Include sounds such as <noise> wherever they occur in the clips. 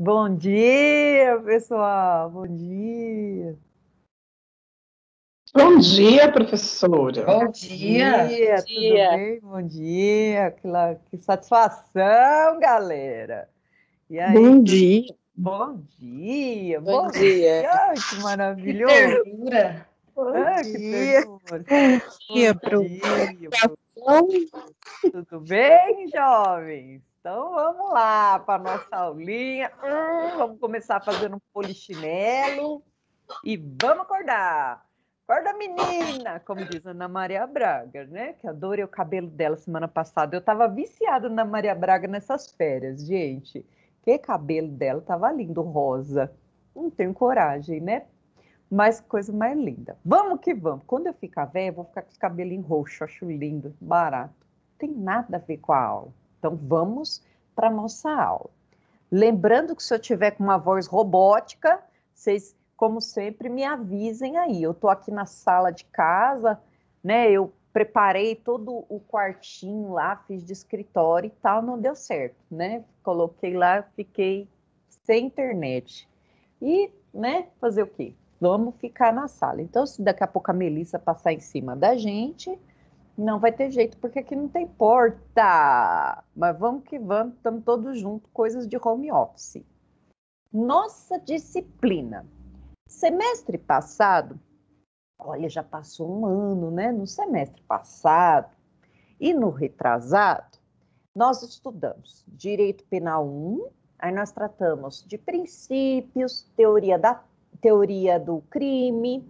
Bom dia, pessoal! Bom dia! Bom dia, professora! Bom dia! Bom dia, tudo bem? Bom dia! Que, que satisfação, galera! Aí, Bom dia! Bom dia! Bom, Bom dia! dia. Ai, que maravilhoso! Que ternura! Bom ah, dia! Que Bom dia, Bom dia. Tudo bem, jovens? Então vamos lá para a nossa aulinha. Hum, vamos começar fazendo um polichinelo e vamos acordar. Acorda, menina! Como diz Ana Maria Braga, né? Que adorei o cabelo dela semana passada. Eu tava viciada na Maria Braga nessas férias, gente. Que cabelo dela tava lindo, rosa. Não tenho coragem, né? Mas coisa mais linda. Vamos que vamos. Quando eu ficar velha, eu vou ficar com os em roxo. Acho lindo, barato. Não tem nada a ver com a aula. Então vamos para a nossa aula. Lembrando que se eu tiver com uma voz robótica, vocês, como sempre, me avisem aí. Eu estou aqui na sala de casa, né? Eu preparei todo o quartinho lá, fiz de escritório e tal, não deu certo, né? Coloquei lá, fiquei sem internet. E, né, fazer o quê? Vamos ficar na sala. Então, se daqui a pouco a Melissa passar em cima da gente, não vai ter jeito, porque aqui não tem porta. Mas vamos que vamos, estamos todos juntos, coisas de home office. Nossa disciplina. Semestre passado, olha, já passou um ano, né? No semestre passado e no retrasado, nós estudamos Direito Penal 1, aí nós tratamos de princípios, teoria da teoria do crime,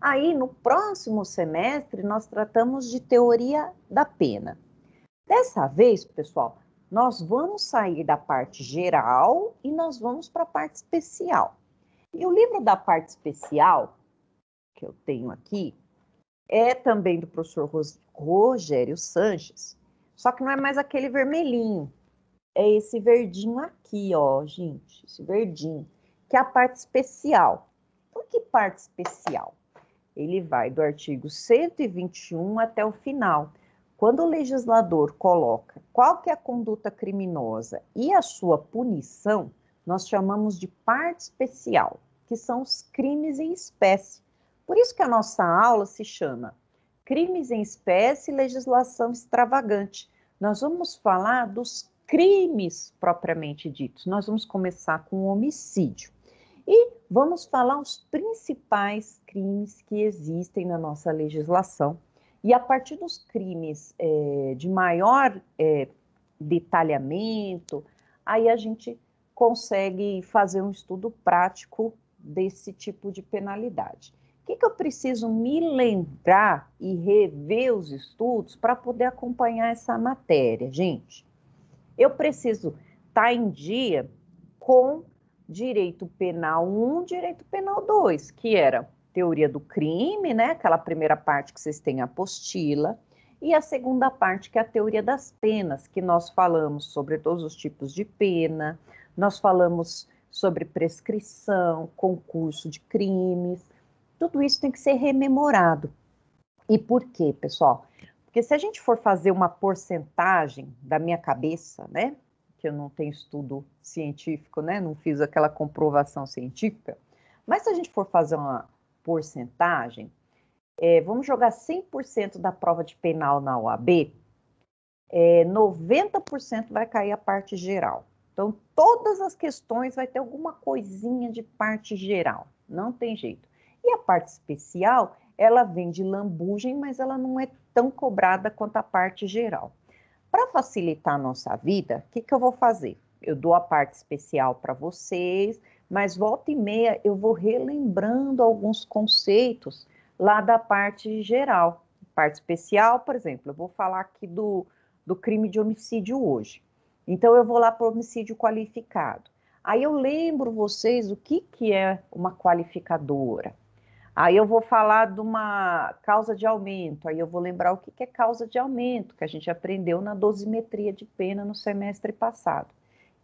Aí, no próximo semestre, nós tratamos de teoria da pena. Dessa vez, pessoal, nós vamos sair da parte geral e nós vamos para a parte especial. E o livro da parte especial, que eu tenho aqui, é também do professor Rogério Sanches, só que não é mais aquele vermelhinho, é esse verdinho aqui, ó, gente, esse verdinho, que é a parte especial. Por que parte especial? ele vai do artigo 121 até o final. Quando o legislador coloca qual que é a conduta criminosa e a sua punição, nós chamamos de parte especial, que são os crimes em espécie. Por isso que a nossa aula se chama Crimes em Espécie e Legislação Extravagante. Nós vamos falar dos crimes propriamente ditos. Nós vamos começar com o homicídio. E vamos falar os principais crimes que existem na nossa legislação. E a partir dos crimes é, de maior é, detalhamento, aí a gente consegue fazer um estudo prático desse tipo de penalidade. O que, que eu preciso me lembrar e rever os estudos para poder acompanhar essa matéria, gente? Eu preciso estar tá em dia com direito penal 1, direito penal 2, que era teoria do crime, né? Aquela primeira parte que vocês têm a apostila, e a segunda parte que é a teoria das penas, que nós falamos sobre todos os tipos de pena, nós falamos sobre prescrição, concurso de crimes. Tudo isso tem que ser rememorado. E por quê, pessoal? Porque se a gente for fazer uma porcentagem da minha cabeça, né? que eu não tenho estudo científico, né? Não fiz aquela comprovação científica. Mas se a gente for fazer uma porcentagem, é, vamos jogar 100% da prova de penal na OAB, é, 90% vai cair a parte geral. Então, todas as questões vai ter alguma coisinha de parte geral, não tem jeito. E a parte especial, ela vem de lambugem, mas ela não é tão cobrada quanto a parte geral. Para facilitar a nossa vida, o que, que eu vou fazer? Eu dou a parte especial para vocês, mas volta e meia eu vou relembrando alguns conceitos lá da parte geral. Parte especial, por exemplo, eu vou falar aqui do, do crime de homicídio hoje. Então, eu vou lá para homicídio qualificado. Aí eu lembro vocês o que, que é uma qualificadora, Aí eu vou falar de uma causa de aumento, aí eu vou lembrar o que é causa de aumento, que a gente aprendeu na dosimetria de pena no semestre passado.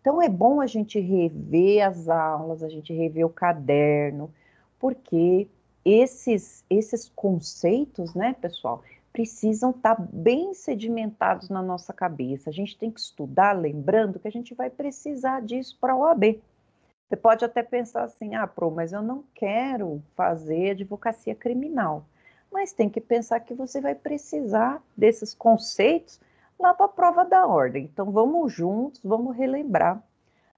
Então é bom a gente rever as aulas, a gente rever o caderno, porque esses, esses conceitos, né, pessoal, precisam estar tá bem sedimentados na nossa cabeça. A gente tem que estudar lembrando que a gente vai precisar disso para a OAB. Você pode até pensar assim, ah, Pro, mas eu não quero fazer advocacia criminal. Mas tem que pensar que você vai precisar desses conceitos lá para a prova da ordem. Então vamos juntos, vamos relembrar.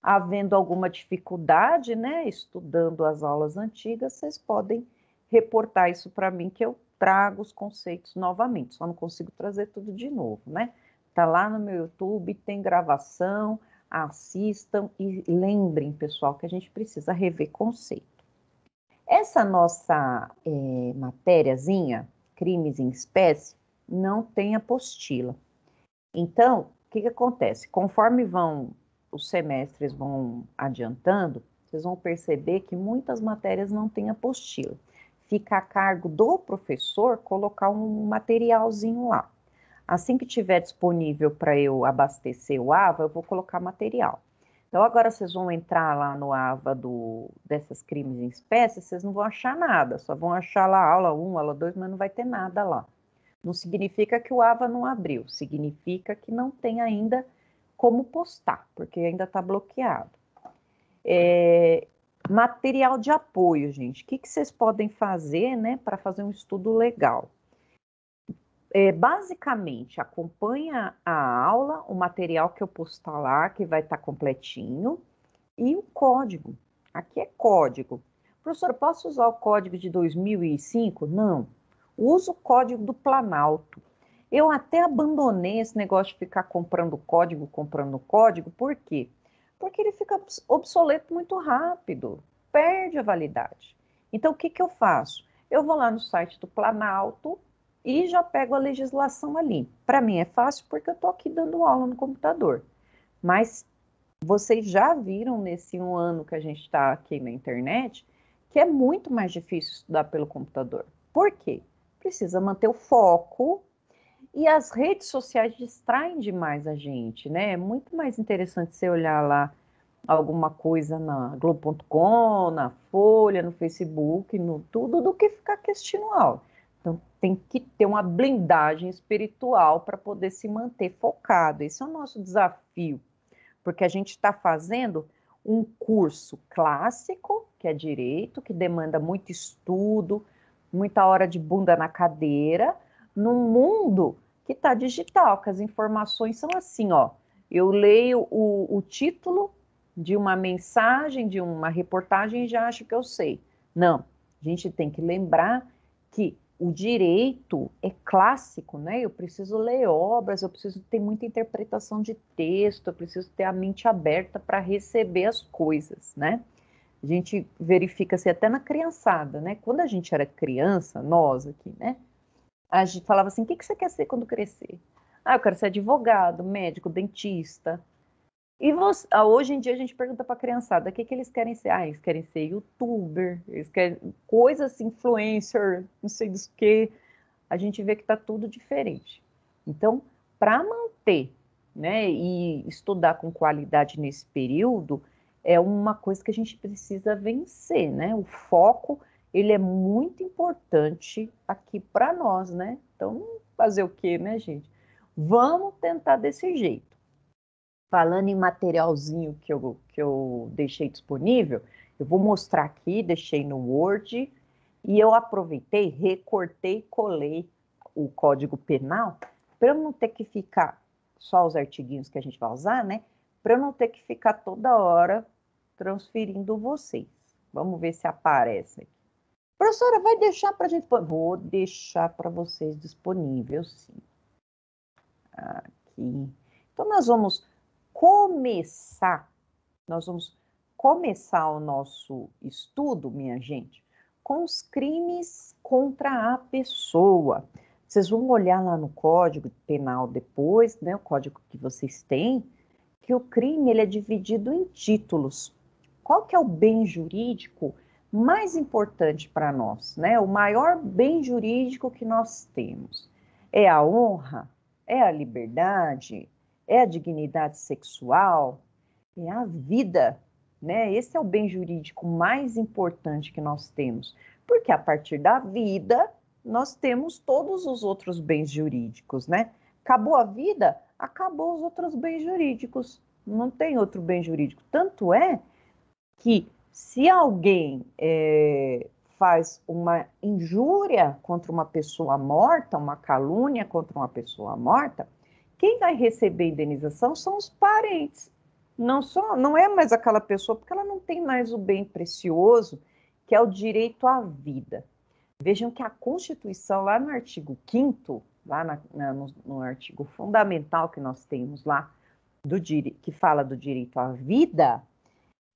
Havendo alguma dificuldade, né, estudando as aulas antigas, vocês podem reportar isso para mim que eu trago os conceitos novamente. Só não consigo trazer tudo de novo, né? Tá lá no meu YouTube, tem gravação assistam e lembrem, pessoal, que a gente precisa rever conceito. Essa nossa é, matériazinha, crimes em espécie, não tem apostila. Então, o que, que acontece? Conforme vão os semestres vão adiantando, vocês vão perceber que muitas matérias não têm apostila. Fica a cargo do professor colocar um materialzinho lá. Assim que tiver disponível para eu abastecer o AVA, eu vou colocar material. Então, agora vocês vão entrar lá no AVA do, dessas crimes em espécie, vocês não vão achar nada, só vão achar lá aula 1, aula 2, mas não vai ter nada lá. Não significa que o AVA não abriu, significa que não tem ainda como postar, porque ainda está bloqueado. É, material de apoio, gente. O que, que vocês podem fazer né, para fazer um estudo legal? é, basicamente acompanha a aula, o material que eu postar lá, que vai estar tá completinho, e o código. Aqui é código. Professor, posso usar o código de 2005? Não. Uso o código do Planalto. Eu até abandonei esse negócio de ficar comprando código, comprando código, por quê? Porque ele fica obsoleto muito rápido, perde a validade. Então, o que, que eu faço? Eu vou lá no site do Planalto, e já pego a legislação ali. Para mim é fácil porque eu estou aqui dando aula no computador. Mas vocês já viram nesse um ano que a gente está aqui na internet que é muito mais difícil estudar pelo computador. Por quê? Precisa manter o foco e as redes sociais distraem demais a gente, né? É muito mais interessante você olhar lá alguma coisa na Globo.com, na Folha, no Facebook, no tudo, do que ficar assistindo aula. Então, tem que ter uma blindagem espiritual para poder se manter focado. Esse é o nosso desafio, porque a gente está fazendo um curso clássico, que é direito, que demanda muito estudo, muita hora de bunda na cadeira, num mundo que está digital, que as informações são assim, ó. Eu leio o, o título de uma mensagem, de uma reportagem e já acho que eu sei. Não, a gente tem que lembrar que o direito é clássico, né? Eu preciso ler obras, eu preciso ter muita interpretação de texto, eu preciso ter a mente aberta para receber as coisas, né? A gente verifica assim, até na criançada, né? Quando a gente era criança, nós aqui, né? A gente falava assim: o que, que você quer ser quando crescer? Ah, eu quero ser advogado, médico, dentista, e você, ah, hoje em dia a gente pergunta para a criançada o que, que eles querem ser. Ah, eles querem ser youtuber, eles querem coisas assim, influencer, não sei do que. A gente vê que está tudo diferente. Então, para manter né, e estudar com qualidade nesse período, é uma coisa que a gente precisa vencer, né? O foco, ele é muito importante aqui para nós, né? Então, fazer o quê, né, gente? Vamos tentar desse jeito falando em materialzinho que eu, que eu deixei disponível, eu vou mostrar aqui, deixei no Word, e eu aproveitei, recortei e colei o Código Penal, para eu não ter que ficar, só os artiguinhos que a gente vai usar, né? Para eu não ter que ficar toda hora transferindo vocês. Vamos ver se aparece aqui. Professora, vai deixar para a gente... Vou deixar para vocês disponível, sim. Aqui. Então, nós vamos começar. Nós vamos começar o nosso estudo, minha gente, com os crimes contra a pessoa. Vocês vão olhar lá no Código Penal depois, né, o código que vocês têm, que o crime ele é dividido em títulos. Qual que é o bem jurídico mais importante para nós, né? O maior bem jurídico que nós temos é a honra, é a liberdade, é a dignidade sexual, é a vida, né? Esse é o bem jurídico mais importante que nós temos, porque a partir da vida nós temos todos os outros bens jurídicos, né? Acabou a vida, acabou os outros bens jurídicos. Não tem outro bem jurídico. Tanto é que se alguém é, faz uma injúria contra uma pessoa morta, uma calúnia contra uma pessoa morta, quem vai receber indenização são os parentes. Não, só, não é mais aquela pessoa, porque ela não tem mais o bem precioso, que é o direito à vida. Vejam que a Constituição, lá no artigo 5 lá na, na, no, no, artigo fundamental que nós temos lá, do, que fala do direito à vida,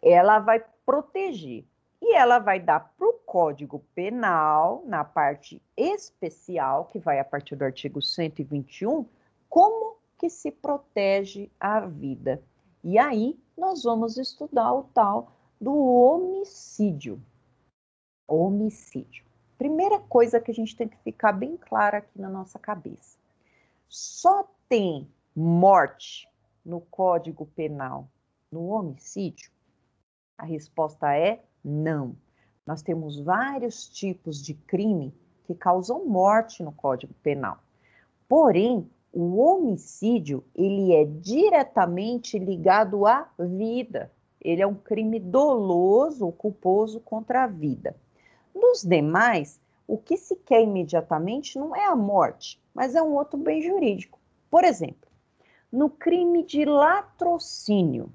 ela vai proteger e ela vai dar para o Código Penal, na parte especial, que vai a partir do artigo 121, como que se protege a vida. E aí nós vamos estudar o tal do homicídio. Homicídio. Primeira coisa que a gente tem que ficar bem clara aqui na nossa cabeça. Só tem morte no Código Penal no homicídio? A resposta é não. Nós temos vários tipos de crime que causam morte no Código Penal. Porém, o homicídio ele é diretamente ligado à vida. Ele é um crime doloso ou culposo contra a vida. Nos demais, o que se quer imediatamente não é a morte, mas é um outro bem jurídico. Por exemplo, no crime de latrocínio,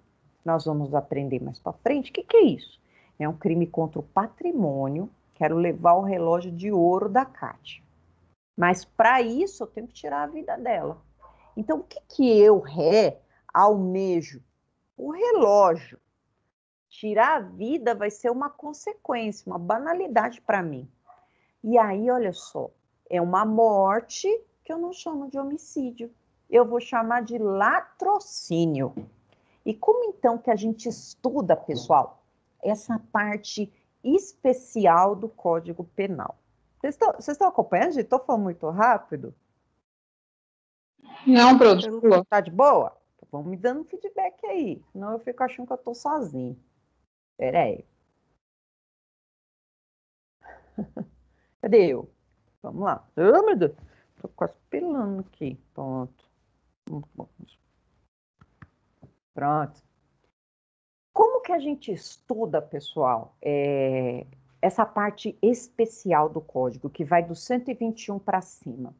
nós vamos aprender mais para frente o que, que é isso. É um crime contra o patrimônio. Quero levar o relógio de ouro da Cátia. Mas para isso eu tenho que tirar a vida dela. Então, o que, que eu, ré, almejo? O relógio. Tirar a vida vai ser uma consequência, uma banalidade para mim. E aí, olha só, é uma morte que eu não chamo de homicídio, eu vou chamar de latrocínio. E como então que a gente estuda, pessoal, essa parte especial do Código Penal? Vocês estão acompanhando, gente? Estou falando muito rápido? Não, Bruno. Tá, tá de boa? Vão então me dando feedback aí. Senão eu fico achando que eu estou sozinho. aí. <laughs> Cadê eu? Vamos lá. Oh, meu Deus. Tô quase pelando aqui. Pronto. Pronto. Como que a gente estuda, pessoal, é, essa parte especial do código, que vai do 121 para cima.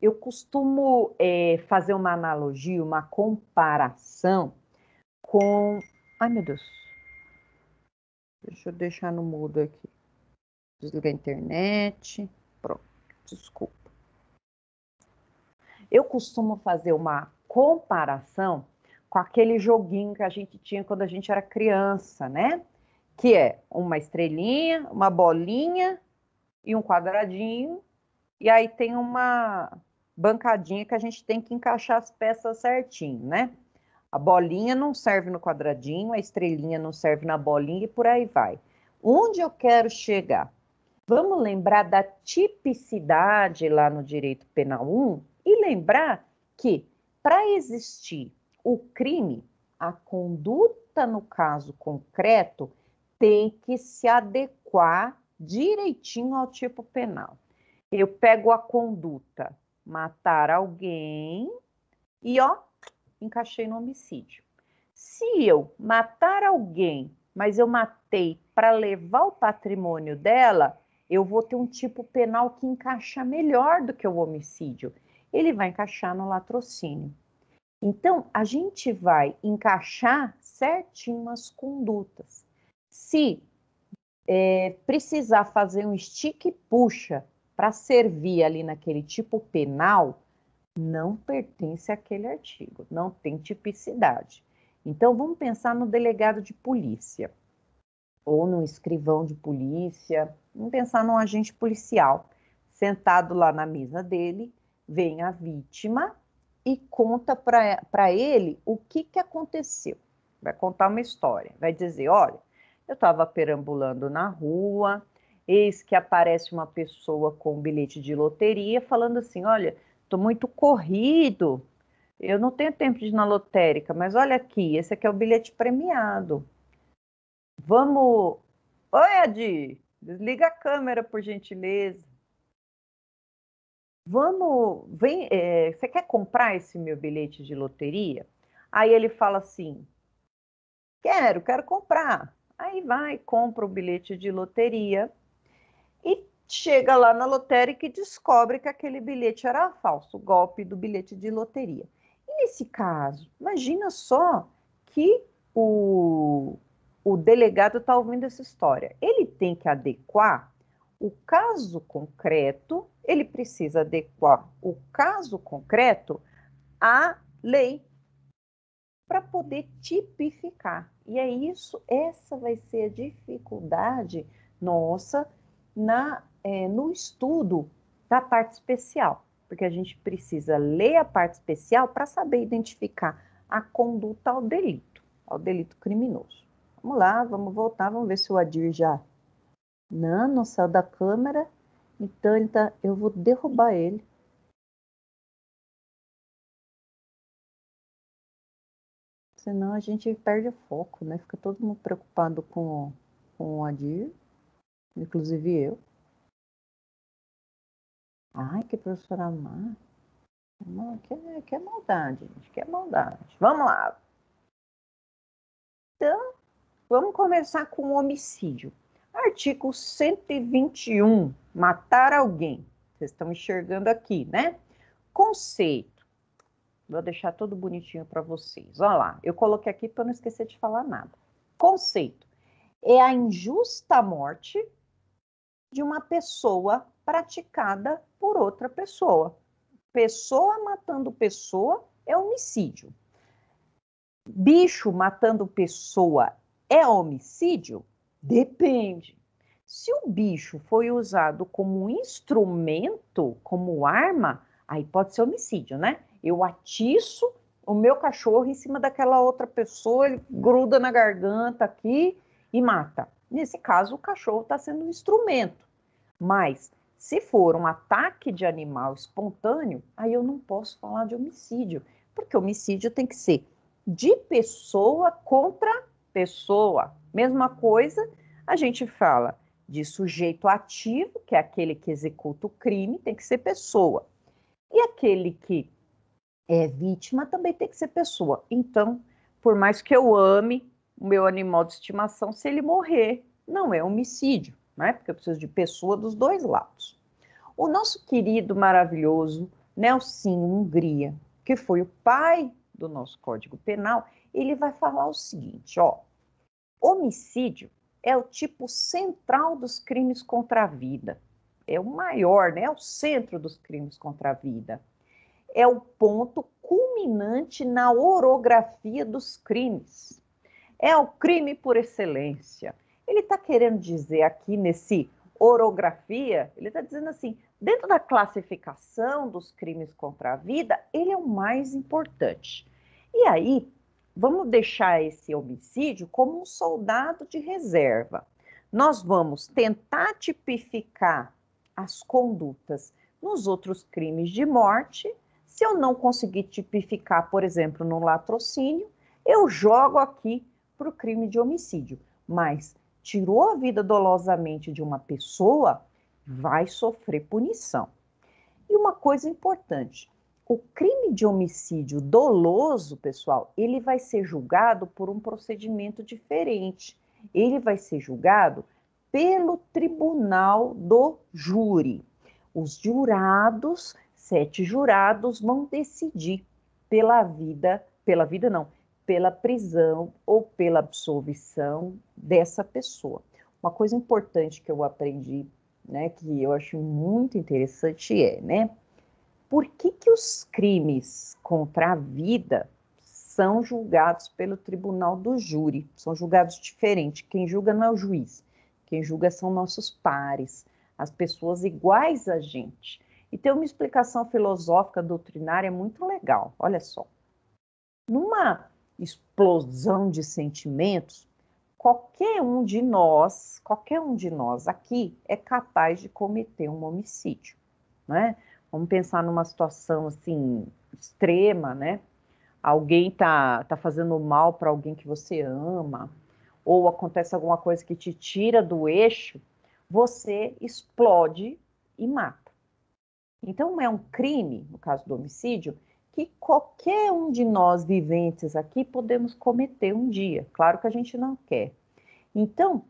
Eu costumo é, fazer uma analogia, uma comparação com. Ai, meu Deus. Deixa eu deixar no mudo aqui. Desliga a internet. Pronto, desculpa. Eu costumo fazer uma comparação com aquele joguinho que a gente tinha quando a gente era criança, né? que é uma estrelinha, uma bolinha e um quadradinho, e aí tem uma bancadinha que a gente tem que encaixar as peças certinho, né? A bolinha não serve no quadradinho, a estrelinha não serve na bolinha e por aí vai. Onde eu quero chegar? Vamos lembrar da tipicidade lá no direito penal 1 e lembrar que para existir o crime, a conduta no caso concreto, tem que se adequar direitinho ao tipo penal. Eu pego a conduta, matar alguém e ó, encaixei no homicídio. Se eu matar alguém, mas eu matei para levar o patrimônio dela, eu vou ter um tipo penal que encaixa melhor do que o homicídio. Ele vai encaixar no latrocínio. Então, a gente vai encaixar certinho as condutas. Se é, precisar fazer um stick puxa para servir ali naquele tipo penal, não pertence àquele artigo, não tem tipicidade. Então, vamos pensar no delegado de polícia, ou no escrivão de polícia, vamos pensar num agente policial. Sentado lá na mesa dele, vem a vítima e conta para ele o que, que aconteceu. Vai contar uma história, vai dizer: olha eu estava perambulando na rua, eis que aparece uma pessoa com um bilhete de loteria falando assim: Olha, estou muito corrido, eu não tenho tempo de ir na lotérica, mas olha aqui, esse aqui é o bilhete premiado. Vamos. Oi, Adi, desliga a câmera, por gentileza. Vamos, vem, é, você quer comprar esse meu bilhete de loteria? Aí ele fala assim: Quero, quero comprar. Aí vai, compra o bilhete de loteria e chega lá na lotérica e descobre que aquele bilhete era falso, golpe do bilhete de loteria. E nesse caso, imagina só que o, o delegado está ouvindo essa história. Ele tem que adequar o caso concreto, ele precisa adequar o caso concreto à lei para poder tipificar. E é isso, essa vai ser a dificuldade nossa na, é, no estudo da parte especial, porque a gente precisa ler a parte especial para saber identificar a conduta ao delito, ao delito criminoso. Vamos lá, vamos voltar, vamos ver se o Adir já não, não saiu da câmera. Então, ele tá, eu vou derrubar ele. Senão a gente perde o foco, né? Fica todo mundo preocupado com, com o Adir, inclusive eu. Ai, que professora má. Que, que é maldade, gente, que é maldade. Vamos lá. Então, vamos começar com o homicídio. Artigo 121, matar alguém. Vocês estão enxergando aqui, né? Conceito Vou deixar tudo bonitinho para vocês. Olha lá, eu coloquei aqui para não esquecer de falar nada. Conceito é a injusta morte de uma pessoa praticada por outra pessoa. Pessoa matando pessoa é homicídio. Bicho matando pessoa é homicídio? Depende. Se o bicho foi usado como instrumento, como arma, aí pode ser homicídio, né? Eu atiço o meu cachorro em cima daquela outra pessoa, ele gruda na garganta aqui e mata. Nesse caso, o cachorro está sendo um instrumento. Mas se for um ataque de animal espontâneo, aí eu não posso falar de homicídio, porque homicídio tem que ser de pessoa contra pessoa. Mesma coisa, a gente fala de sujeito ativo, que é aquele que executa o crime, tem que ser pessoa. E aquele que é vítima, também tem que ser pessoa. Então, por mais que eu ame o meu animal de estimação, se ele morrer, não é homicídio, né? Porque eu preciso de pessoa dos dois lados. O nosso querido, maravilhoso Nelson Hungria, que foi o pai do nosso Código Penal, ele vai falar o seguinte, ó, homicídio é o tipo central dos crimes contra a vida. É o maior, né? É o centro dos crimes contra a vida é o ponto culminante na orografia dos crimes. É o crime por excelência. Ele está querendo dizer aqui nesse orografia, ele está dizendo assim: dentro da classificação dos crimes contra a vida, ele é o mais importante. E aí, vamos deixar esse homicídio como um soldado de reserva. Nós vamos tentar tipificar as condutas nos outros crimes de morte se eu não conseguir tipificar, por exemplo, no latrocínio, eu jogo aqui para o crime de homicídio. Mas tirou a vida dolosamente de uma pessoa, vai sofrer punição. E uma coisa importante: o crime de homicídio doloso, pessoal, ele vai ser julgado por um procedimento diferente. Ele vai ser julgado pelo tribunal do júri. Os jurados sete jurados vão decidir pela vida, pela vida não, pela prisão ou pela absolvição dessa pessoa. Uma coisa importante que eu aprendi, né, que eu acho muito interessante é, né, por que, que os crimes contra a vida são julgados pelo tribunal do júri, são julgados diferente. Quem julga não é o juiz, quem julga são nossos pares, as pessoas iguais a gente. E tem uma explicação filosófica doutrinária é muito legal. Olha só. Numa explosão de sentimentos, qualquer um de nós, qualquer um de nós aqui é capaz de cometer um homicídio, né? Vamos pensar numa situação assim extrema, né? Alguém tá, tá fazendo mal para alguém que você ama, ou acontece alguma coisa que te tira do eixo, você explode e mata. Então, é um crime, no caso do homicídio, que qualquer um de nós viventes aqui podemos cometer um dia. Claro que a gente não quer. Então,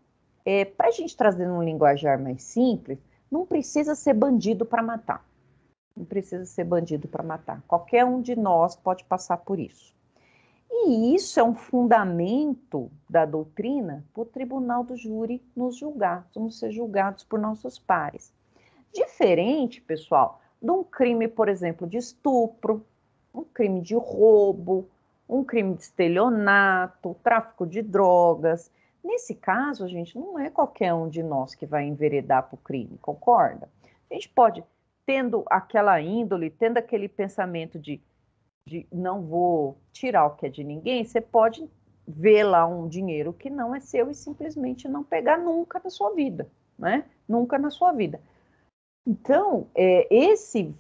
é, para a gente trazer um linguajar mais simples, não precisa ser bandido para matar. Não precisa ser bandido para matar. Qualquer um de nós pode passar por isso. E isso é um fundamento da doutrina para o tribunal do júri nos julgar. Vamos ser julgados por nossos pares. Diferente, pessoal, de um crime, por exemplo, de estupro, um crime de roubo, um crime de estelionato, tráfico de drogas. Nesse caso, a gente não é qualquer um de nós que vai enveredar para o crime, concorda? A gente pode, tendo aquela índole, tendo aquele pensamento de, de não vou tirar o que é de ninguém, você pode ver lá um dinheiro que não é seu e simplesmente não pegar nunca na sua vida, né? Nunca na sua vida. Então, é, esse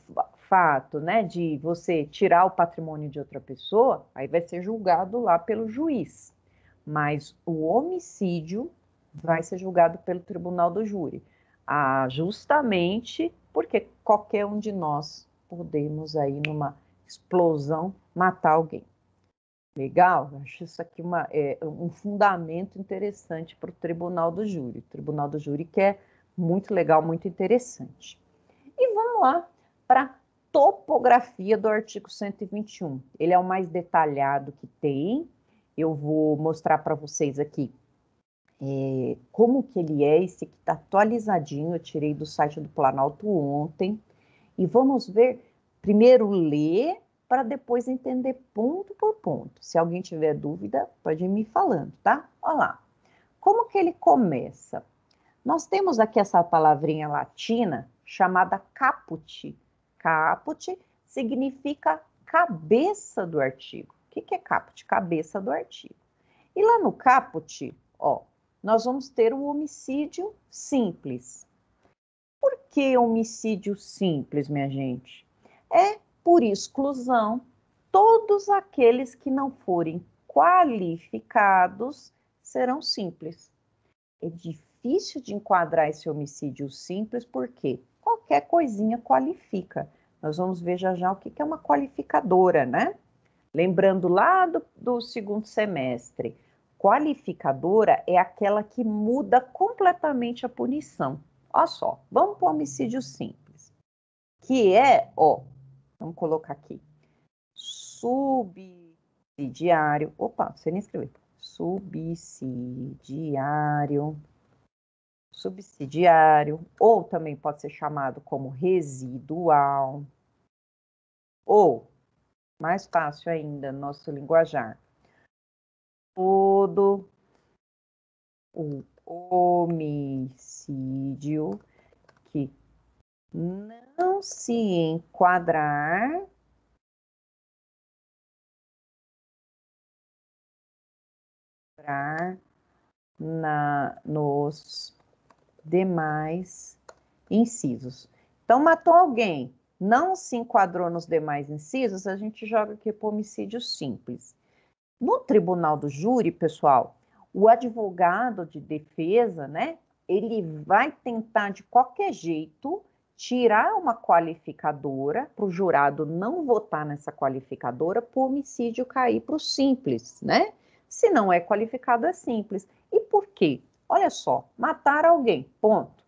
fato, né, de você tirar o patrimônio de outra pessoa, aí vai ser julgado lá pelo juiz. Mas o homicídio vai ser julgado pelo tribunal do júri. Ah, justamente porque qualquer um de nós podemos aí numa explosão matar alguém. Legal, acho isso aqui uma, é, um fundamento interessante para o tribunal do júri. O tribunal do júri quer muito legal, muito interessante. E vamos lá para a topografia do artigo 121. Ele é o mais detalhado que tem. Eu vou mostrar para vocês aqui é, como que ele é, esse que está atualizadinho, eu tirei do site do Planalto ontem. E vamos ver, primeiro ler, para depois entender ponto por ponto. Se alguém tiver dúvida, pode ir me falando, tá? Olha lá. Como que ele começa? Nós temos aqui essa palavrinha latina chamada caput. Caput significa cabeça do artigo. O que é caput? Cabeça do artigo. E lá no caput, ó, nós vamos ter o homicídio simples. Por que homicídio simples, minha gente? É por exclusão todos aqueles que não forem qualificados serão simples. É difícil difícil de enquadrar esse homicídio simples, porque qualquer coisinha qualifica. Nós vamos ver já já o que é uma qualificadora, né? Lembrando lá do, do segundo semestre, qualificadora é aquela que muda completamente a punição. Olha só, vamos para o homicídio simples, que é, ó, vamos colocar aqui, subsidiário, opa, você nem escreveu, subsidiário subsidiário, ou também pode ser chamado como residual, ou, mais fácil ainda, nosso linguajar, todo o homicídio que não se enquadrar na nos demais incisos. Então, matou alguém, não se enquadrou nos demais incisos, a gente joga aqui para homicídio simples. No tribunal do júri, pessoal, o advogado de defesa, né, ele vai tentar de qualquer jeito tirar uma qualificadora para o jurado não votar nessa qualificadora para o homicídio cair para o simples, né? Se não é qualificado, é simples. E por quê? Olha só, matar alguém, ponto.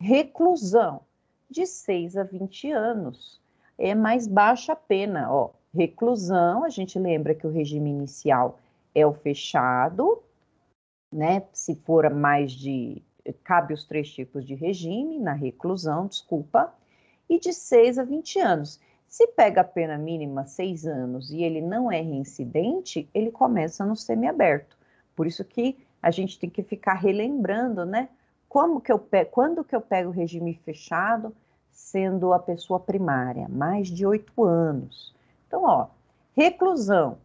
Reclusão, de 6 a 20 anos. É mais baixa a pena, ó. Reclusão, a gente lembra que o regime inicial é o fechado, né? Se for mais de. Cabe os três tipos de regime, na reclusão, desculpa, e de 6 a 20 anos. Se pega a pena mínima 6 anos e ele não é reincidente, ele começa no semiaberto. Por isso que a gente tem que ficar relembrando, né? Como que eu pego, quando que eu pego o regime fechado, sendo a pessoa primária, mais de oito anos. Então, ó, reclusão,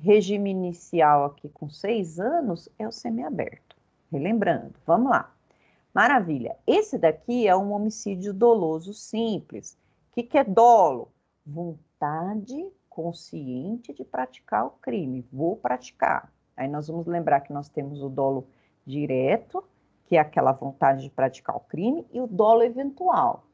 regime inicial aqui com seis anos é o semiaberto. Relembrando, vamos lá. Maravilha. Esse daqui é um homicídio doloso simples. O que, que é dolo? Vontade consciente de praticar o crime. Vou praticar. Aí nós vamos lembrar que nós temos o dolo direto, que é aquela vontade de praticar o crime, e o dolo eventual.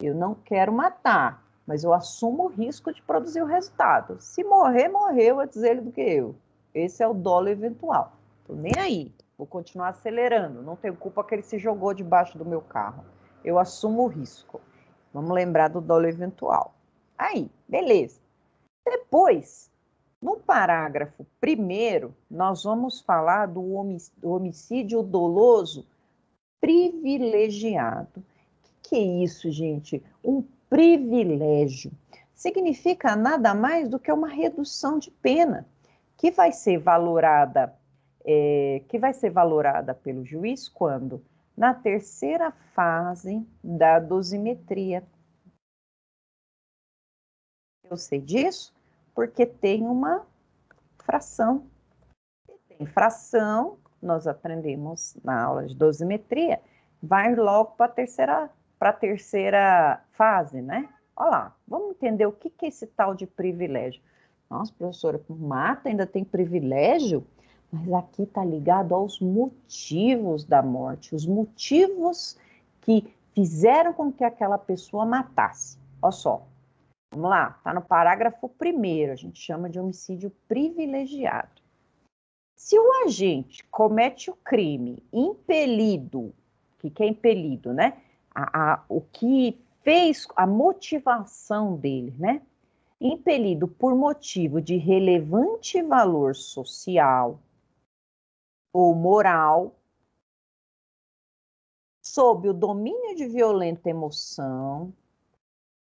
Eu não quero matar, mas eu assumo o risco de produzir o resultado. Se morrer, morreu, antes é ele do que eu. Esse é o dolo eventual. Tô nem aí, vou continuar acelerando. Não tenho culpa que ele se jogou debaixo do meu carro. Eu assumo o risco. Vamos lembrar do dolo eventual. Aí, beleza. Depois, no parágrafo primeiro, nós vamos falar do homicídio doloso privilegiado. O que é isso, gente? Um privilégio. Significa nada mais do que uma redução de pena, que vai ser valorada, é, que vai ser valorada pelo juiz quando? Na terceira fase da dosimetria. Eu sei disso porque tem uma fração. Tem fração, nós aprendemos na aula de dosimetria, vai logo para a terceira, a terceira fase, né? Olha lá, vamos entender o que, que é esse tal de privilégio. Nossa, professora, mata ainda tem privilégio? Mas aqui está ligado aos motivos da morte, os motivos que fizeram com que aquela pessoa matasse. Olha só, Vamos lá, está no parágrafo primeiro, a gente chama de homicídio privilegiado. Se o agente comete o crime impelido, o que, que é impelido, né? A, a, o que fez a motivação dele, né? Impelido por motivo de relevante valor social ou moral, sob o domínio de violenta emoção,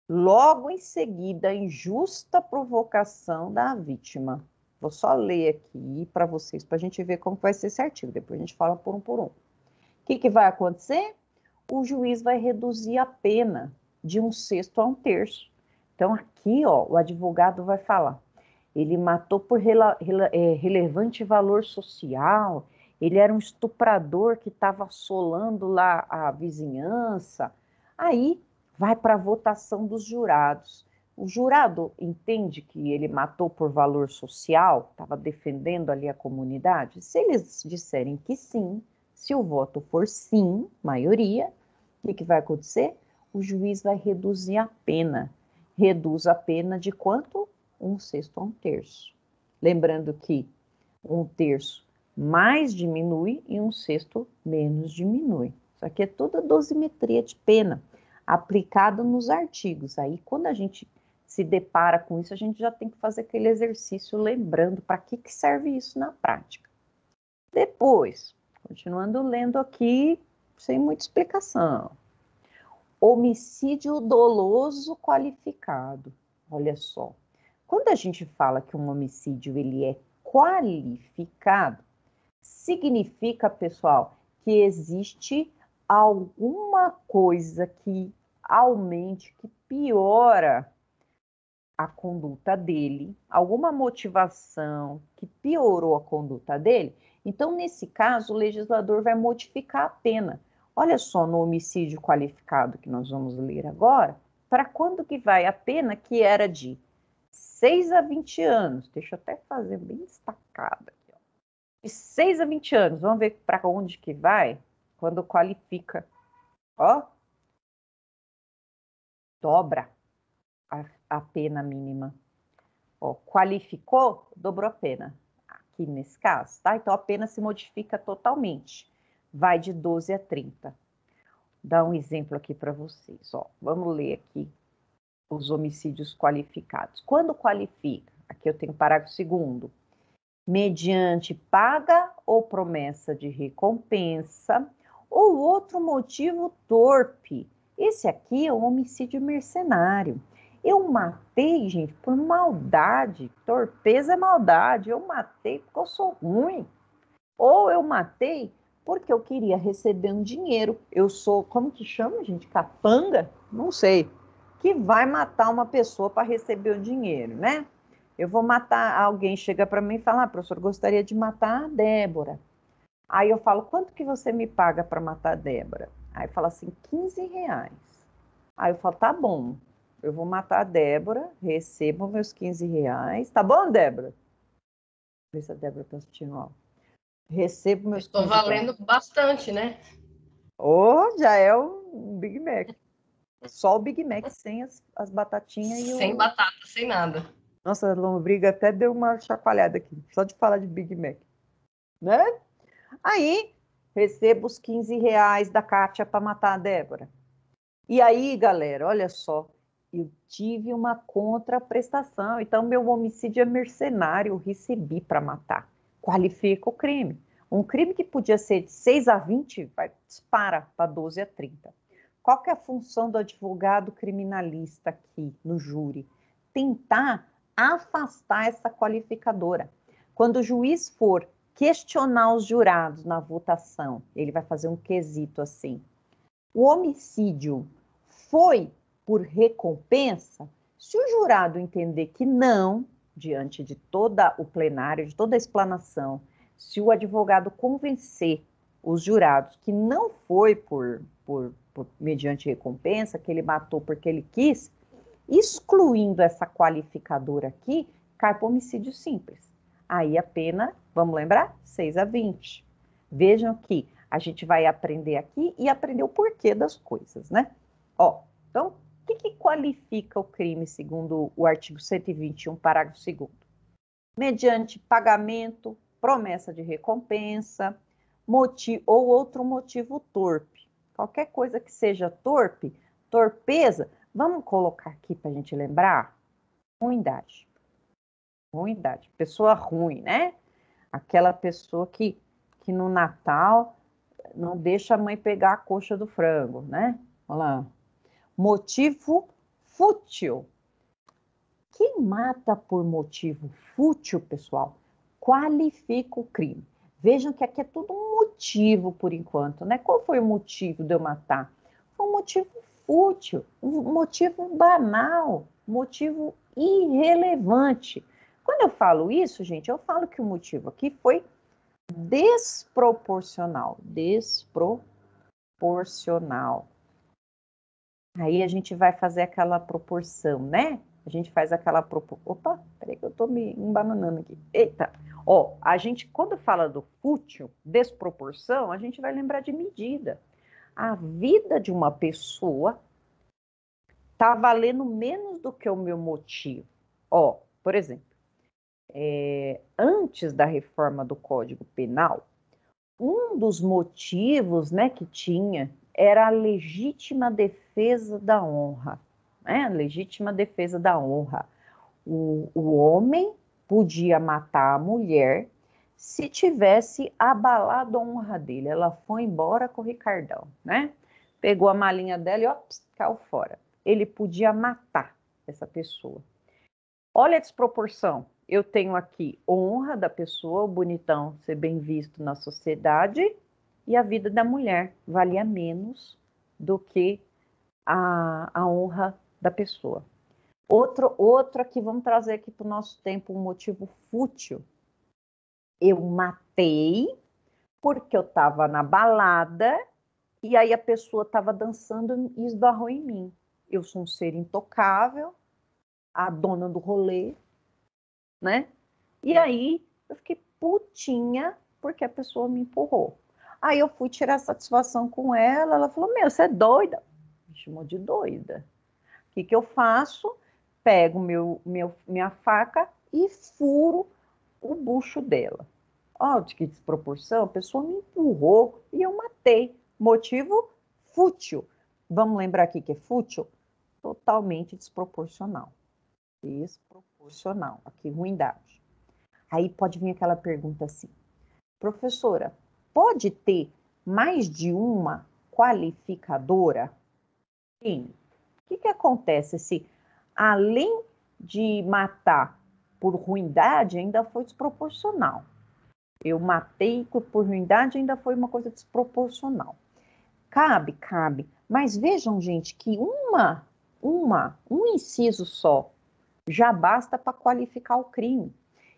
logo em seguida a injusta provocação da vítima. Vou só ler aqui para vocês, para a gente ver como vai ser esse artigo. Depois a gente fala por um por um. O que, que vai acontecer? O juiz vai reduzir a pena de um sexto a um terço. Então, aqui, ó, o advogado vai falar. Ele matou por rela, rela, é, relevante valor social, ele era um estuprador que estava assolando lá a vizinhança. Aí vai para a votação dos jurados. O jurado entende que ele matou por valor social, estava defendendo ali a comunidade? Se eles disserem que sim, se o voto for sim, maioria, o que, que vai acontecer? O juiz vai reduzir a pena. Reduz a pena de quanto? Um sexto a um terço. Lembrando que um terço mais diminui e um sexto menos diminui. Isso aqui é toda dosimetria de pena aplicado nos artigos. Aí, quando a gente se depara com isso, a gente já tem que fazer aquele exercício lembrando para que, que serve isso na prática. Depois, continuando lendo aqui, sem muita explicação. Homicídio doloso qualificado. Olha só. Quando a gente fala que um homicídio ele é qualificado, significa, pessoal, que existe alguma coisa que aumente, que piora a conduta dele, alguma motivação que piorou a conduta dele, então nesse caso o legislador vai modificar a pena. Olha só no homicídio qualificado que nós vamos ler agora, para quando que vai a pena que era de 6 a 20 anos? Deixa eu até fazer bem destacada aqui, ó. De 6 a 20 anos, vamos ver para onde que vai? quando qualifica. Ó, dobra a, a pena mínima. Ó, qualificou, dobrou a pena. Aqui nesse caso, tá? Então a pena se modifica totalmente. Vai de 12 a 30. Dá um exemplo aqui para vocês. Ó, vamos ler aqui os homicídios qualificados. Quando qualifica? Aqui eu tenho parágrafo segundo. Mediante paga ou promessa de recompensa ou outro motivo torpe. Esse aqui é o homicídio mercenário. Eu matei, gente, por maldade. Torpeza é maldade. Eu matei porque eu sou ruim. Ou eu matei porque eu queria receber um dinheiro. Eu sou, como que chama, gente? Capanga? Não sei. Que vai matar uma pessoa para receber o dinheiro, né? Eu vou matar. Alguém chega para mim e fala: ah, professor, gostaria de matar a Débora. Aí eu falo, quanto que você me paga para matar a Débora? Aí fala assim, 15 reais. Aí eu falo, tá bom, eu vou matar a Débora, recebo meus 15 reais. Tá bom, Débora? Vê se a Débora tá assistindo, ó. Recebo meus Estou 15 valendo bastante, né? Oh, já é um Big Mac. Só o Big Mac sem as, as batatinhas e Sem batata, sem nada. Nossa, a lombriga até deu uma chacoalhada aqui, só de falar de Big Mac. Né? Aí recebo os 15 reais da Kátia para matar a Débora. E aí, galera, olha só, eu tive uma contraprestação. Então, meu homicídio é mercenário, eu recebi para matar. Qualifica o crime. Um crime que podia ser de 6 a 20, vai, dispara para 12 a 30. Qual que é a função do advogado criminalista aqui no júri? Tentar afastar essa qualificadora. Quando o juiz for questionar os jurados na votação. Ele vai fazer um quesito assim. O homicídio foi por recompensa? Se o jurado entender que não, diante de toda o plenário, de toda a explanação, se o advogado convencer os jurados que não foi por, por, por mediante recompensa, que ele matou porque ele quis, excluindo essa qualificadora aqui, cai para homicídio simples. Aí a pena Vamos lembrar? 6 a 20. Vejam que a gente vai aprender aqui e aprender o porquê das coisas, né? Ó, então, o que, que qualifica o crime segundo o artigo 121, parágrafo 2? Mediante pagamento, promessa de recompensa motivo, ou outro motivo torpe. Qualquer coisa que seja torpe, torpeza, vamos colocar aqui para a gente lembrar? Ruindade. Ruindade, pessoa ruim, né? aquela pessoa que, que no Natal não deixa a mãe pegar a coxa do frango, né? Olha lá. Motivo fútil. Quem mata por motivo fútil, pessoal, qualifica o crime. Vejam que aqui é tudo um motivo por enquanto, né? Qual foi o motivo de eu matar? Foi um motivo fútil, um motivo banal, motivo irrelevante. Quando eu falo isso, gente, eu falo que o motivo aqui foi desproporcional. Desproporcional. Aí a gente vai fazer aquela proporção, né? A gente faz aquela proporção. Opa, peraí que eu tô me embananando aqui. Eita! Ó, a gente, quando fala do fútil, desproporção, a gente vai lembrar de medida. A vida de uma pessoa tá valendo menos do que o meu motivo. Ó, por exemplo, é, antes da reforma do Código Penal, um dos motivos né, que tinha era a legítima defesa da honra. Né? A legítima defesa da honra. O, o homem podia matar a mulher se tivesse abalado a honra dele. Ela foi embora com o Ricardão, né? Pegou a malinha dela e ó, caiu fora. Ele podia matar essa pessoa. Olha a desproporção eu tenho aqui honra da pessoa, o bonitão ser bem visto na sociedade, e a vida da mulher valia menos do que a, a honra da pessoa. Outro, outro aqui, vamos trazer aqui para o nosso tempo um motivo fútil. Eu matei porque eu estava na balada e aí a pessoa estava dançando e esbarrou em mim. Eu sou um ser intocável, a dona do rolê, né? E aí eu fiquei putinha porque a pessoa me empurrou. Aí eu fui tirar satisfação com ela, ela falou: Meu, você é doida? Me chamou de doida. O que, que eu faço? Pego meu, meu, minha faca e furo o bucho dela. Olha de que desproporção, a pessoa me empurrou e eu matei. Motivo fútil. Vamos lembrar aqui que é fútil? Totalmente desproporcional. Desproporcional proporcional, aqui, ruindade. Aí pode vir aquela pergunta assim: professora, pode ter mais de uma qualificadora? Sim. O que, que acontece se, além de matar por ruindade, ainda foi desproporcional? Eu matei por ruindade, ainda foi uma coisa desproporcional. Cabe, cabe. Mas vejam, gente, que uma, uma, um inciso só já basta para qualificar o crime.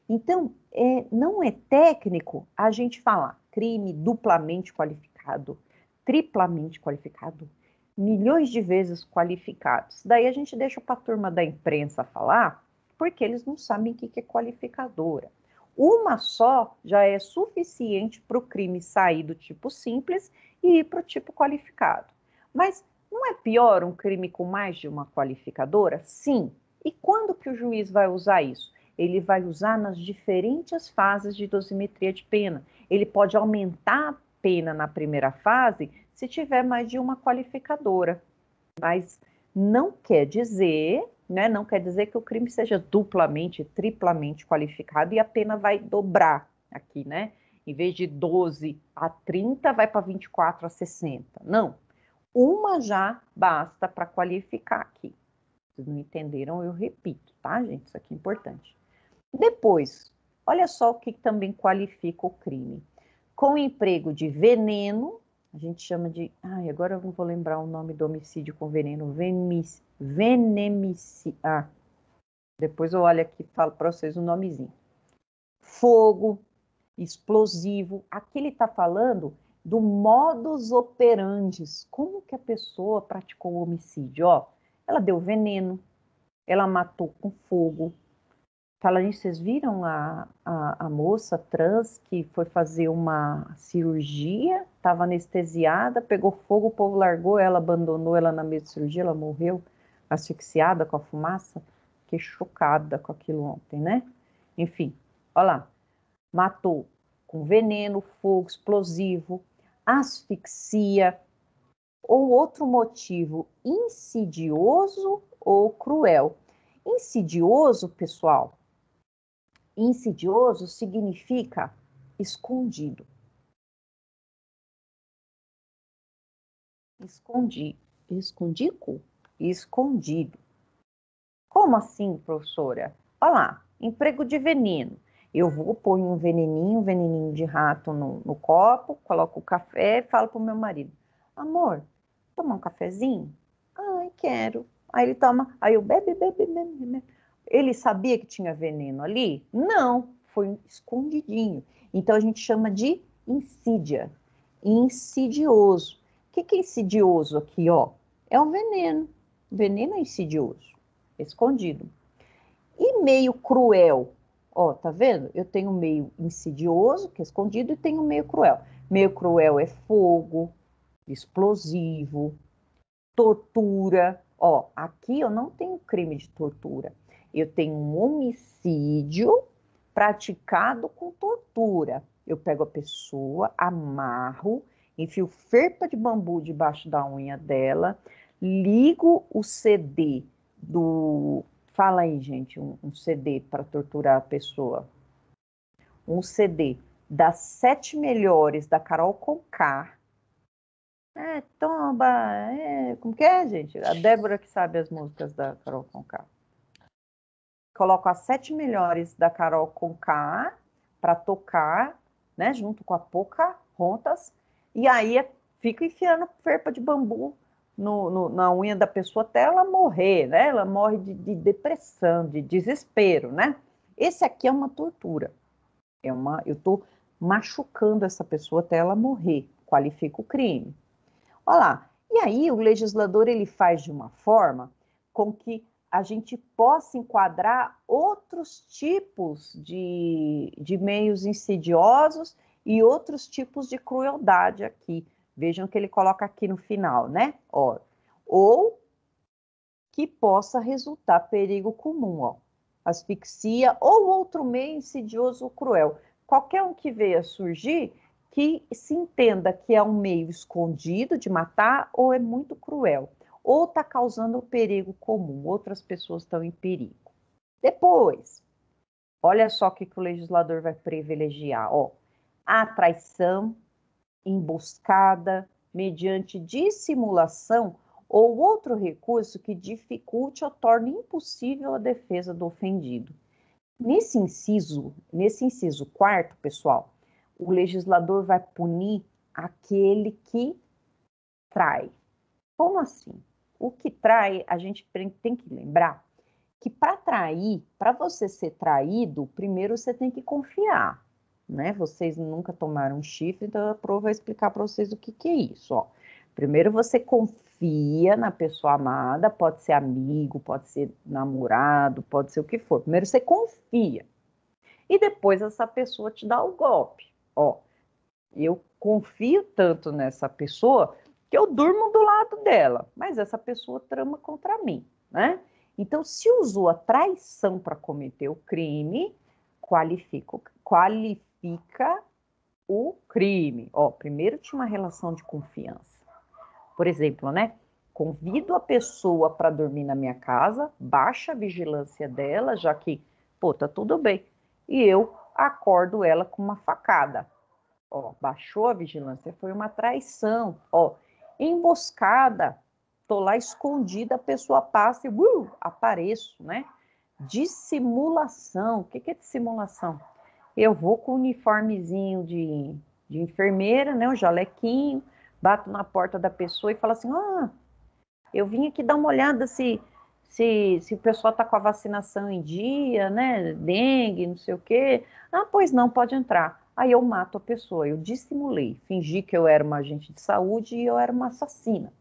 Então, é, não é técnico a gente falar crime duplamente qualificado, triplamente qualificado, milhões de vezes qualificados. Daí a gente deixa para a turma da imprensa falar, porque eles não sabem o que, que é qualificadora. Uma só já é suficiente para o crime sair do tipo simples e ir para o tipo qualificado. Mas não é pior um crime com mais de uma qualificadora? Sim, e quando que o juiz vai usar isso? Ele vai usar nas diferentes fases de dosimetria de pena. Ele pode aumentar a pena na primeira fase se tiver mais de uma qualificadora. Mas não quer dizer, né, não quer dizer que o crime seja duplamente, triplamente qualificado e a pena vai dobrar aqui, né? Em vez de 12 a 30, vai para 24 a 60. Não. Uma já basta para qualificar aqui. Vocês não entenderam, eu repito, tá, gente? Isso aqui é importante. Depois, olha só o que também qualifica o crime. Com emprego de veneno, a gente chama de. Ai, agora eu não vou lembrar o nome do homicídio com veneno. Venis, venemicídio. Ah, depois eu olho aqui e falo para vocês o nomezinho. Fogo, explosivo. Aqui ele está falando do modus operandi. Como que a pessoa praticou o homicídio? Ó, ela deu veneno, ela matou com fogo. Fala gente vocês viram a, a, a moça trans que foi fazer uma cirurgia, estava anestesiada, pegou fogo, o povo largou ela, abandonou ela na mesa de cirurgia, ela morreu asfixiada com a fumaça. Fiquei chocada com aquilo ontem, né? Enfim, olha lá, matou com veneno, fogo, explosivo, asfixia, ou outro motivo insidioso ou cruel. Insidioso, pessoal, insidioso significa escondido. Escondi, escondico, escondido. Como assim, professora? Olha lá, emprego de veneno. Eu vou, pôr um veneninho, um veneninho de rato no, no copo, coloco o café e falo o meu marido, amor, tomar um cafezinho? Ai, quero. Aí ele toma, aí eu bebe, bebe, bebe, bebe. Ele sabia que tinha veneno ali? Não, foi escondidinho. Então a gente chama de insídia, insidioso. O que, que é insidioso aqui, ó? É um veneno. veneno é insidioso, escondido. E meio cruel, ó, tá vendo? Eu tenho meio insidioso, que é escondido, e tenho meio cruel. Meio cruel é fogo, explosivo, tortura. Ó, aqui eu não tenho crime de tortura. Eu tenho um homicídio praticado com tortura. Eu pego a pessoa, amarro, enfio ferpa de bambu debaixo da unha dela, ligo o CD do. Fala aí, gente, um, um CD para torturar a pessoa. Um CD das sete melhores da Carol Conká, é, tomba, é... Como que é, gente? A Débora que sabe as músicas da Carol Conká. Coloco as sete melhores da Carol Conká para tocar, né? Junto com a Poca Rontas. E aí é, fica enfiando ferpa de bambu no, no, na unha da pessoa até ela morrer, né? Ela morre de, de depressão, de desespero, né? Esse aqui é uma tortura. É uma, eu estou machucando essa pessoa até ela morrer. Qualifica o crime. Olha lá. E aí o legislador ele faz de uma forma com que a gente possa enquadrar outros tipos de, de meios insidiosos e outros tipos de crueldade aqui. Vejam que ele coloca aqui no final, né? Ó, ou que possa resultar perigo comum, ó, asfixia ou outro meio insidioso ou cruel. Qualquer um que venha surgir, que se entenda que é um meio escondido de matar ou é muito cruel, ou está causando perigo comum, outras pessoas estão em perigo. Depois, olha só o que, que o legislador vai privilegiar: ó, a traição emboscada mediante dissimulação ou outro recurso que dificulte ou torne impossível a defesa do ofendido. Nesse inciso, nesse inciso quarto, pessoal, o legislador vai punir aquele que trai. Como assim? O que trai, a gente tem que lembrar que para trair, para você ser traído, primeiro você tem que confiar, né? Vocês nunca tomaram chifre, então a prova vai explicar para vocês o que, que é isso, ó. Primeiro você confia na pessoa amada, pode ser amigo, pode ser namorado, pode ser o que for. Primeiro você confia. E depois essa pessoa te dá o golpe ó, eu confio tanto nessa pessoa que eu durmo do lado dela, mas essa pessoa trama contra mim, né? Então, se usou a traição para cometer o crime, qualifica, qualifica o crime. Ó, primeiro tinha uma relação de confiança. Por exemplo, né? Convido a pessoa para dormir na minha casa, baixa a vigilância dela, já que, pô, tá tudo bem. E eu acordo ela com uma facada. Ó, baixou a vigilância, foi uma traição. Ó, emboscada, tô lá escondida, a pessoa passa e uh, apareço, né? Dissimulação. O que, que é dissimulação? Eu vou com o uniformezinho de, de enfermeira, né? Um jalequinho, bato na porta da pessoa e falo assim: ah, eu vim aqui dar uma olhada se. Assim, se, se o pessoal está com a vacinação em dia, né? Dengue, não sei o quê. Ah, pois não, pode entrar. Aí eu mato a pessoa, eu dissimulei, fingi que eu era uma agente de saúde e eu era uma assassina.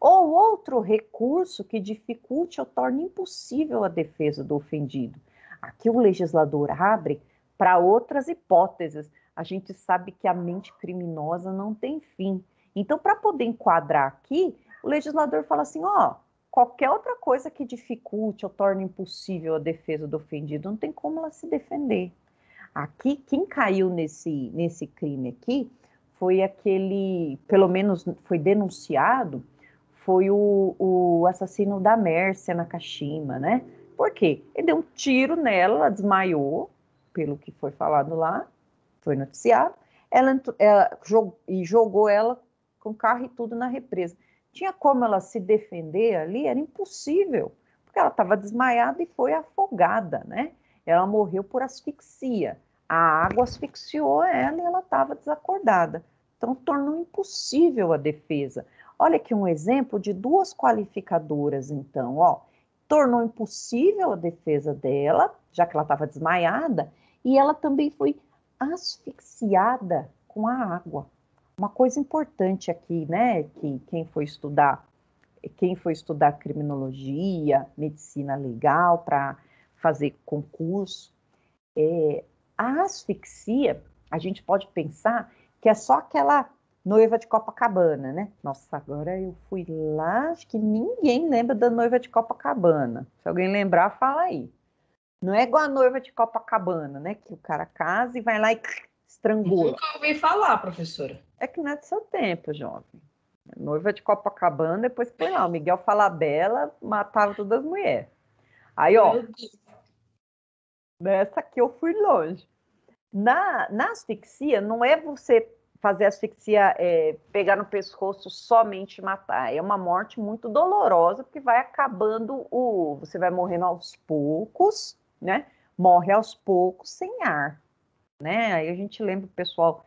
Ou outro recurso que dificulte ou torne impossível a defesa do ofendido. Aqui o legislador abre para outras hipóteses. A gente sabe que a mente criminosa não tem fim. Então, para poder enquadrar aqui, o legislador fala assim: ó, qualquer outra coisa que dificulte ou torne impossível a defesa do ofendido, não tem como ela se defender. Aqui, quem caiu nesse, nesse crime aqui foi aquele, pelo menos foi denunciado, foi o, o assassino da Mércia Kashima, né? Por quê? Ele deu um tiro nela, ela desmaiou, pelo que foi falado lá, foi noticiado, ela, ela e jogou ela com carro e tudo na represa. Tinha como ela se defender ali? Era impossível, porque ela estava desmaiada e foi afogada, né? Ela morreu por asfixia. A água asfixiou ela e ela estava desacordada. Então, tornou impossível a defesa. Olha aqui um exemplo de duas qualificadoras, então, ó. Tornou impossível a defesa dela, já que ela estava desmaiada, e ela também foi asfixiada com a água. Uma coisa importante aqui, né, que quem for estudar, quem for estudar criminologia, medicina legal para fazer concurso, é, a asfixia, a gente pode pensar que é só aquela noiva de Copacabana, né? Nossa, agora eu fui lá, acho que ninguém lembra da noiva de Copacabana. Se alguém lembrar, fala aí. Não é igual a noiva de Copacabana, né? Que o cara casa e vai lá e <laughs> estrangula. Eu nunca ouvi falar, professora. É que não é do seu tempo, jovem. Noiva de Copacabana, depois põe lá, o Miguel bela, matava todas as mulheres. Aí, ó, nessa aqui eu fui longe. Na, na asfixia, não é você fazer asfixia, é, pegar no pescoço somente matar. É uma morte muito dolorosa, porque vai acabando o. Você vai morrendo aos poucos, né? Morre aos poucos sem ar, né? Aí a gente lembra o pessoal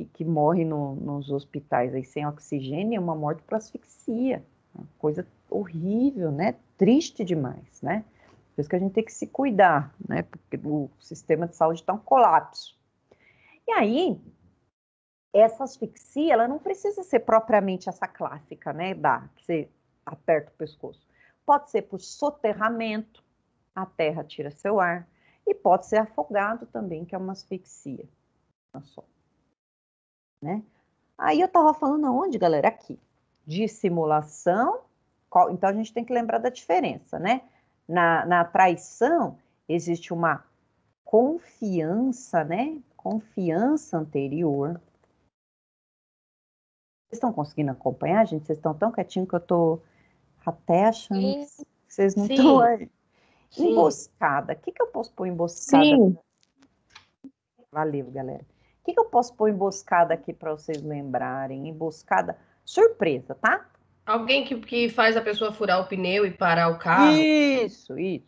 que, que morre no, nos hospitais aí sem oxigênio é uma morte por asfixia, uma coisa horrível, né? Triste demais, né? Por isso que a gente tem que se cuidar, né? Porque o sistema de saúde está um colapso. E aí, essa asfixia, ela não precisa ser propriamente essa clássica, né? Da que você aperta o pescoço. Pode ser por soterramento, a terra tira seu ar, e pode ser afogado também, que é uma asfixia. só né? Aí eu estava falando aonde, galera? Aqui. De simulação, qual... então a gente tem que lembrar da diferença, né? Na, na traição, existe uma confiança, né? Confiança anterior. Vocês estão conseguindo acompanhar, gente? Vocês estão tão quietinho que eu estou até achando Sim. que vocês não estão aí. Sim. Emboscada. O que, que eu posso pôr emboscada? Sim. Valeu, galera. O que, que eu posso pôr emboscada aqui para vocês lembrarem? Emboscada, surpresa, tá? Alguém que, que faz a pessoa furar o pneu e parar o carro. Isso, isso.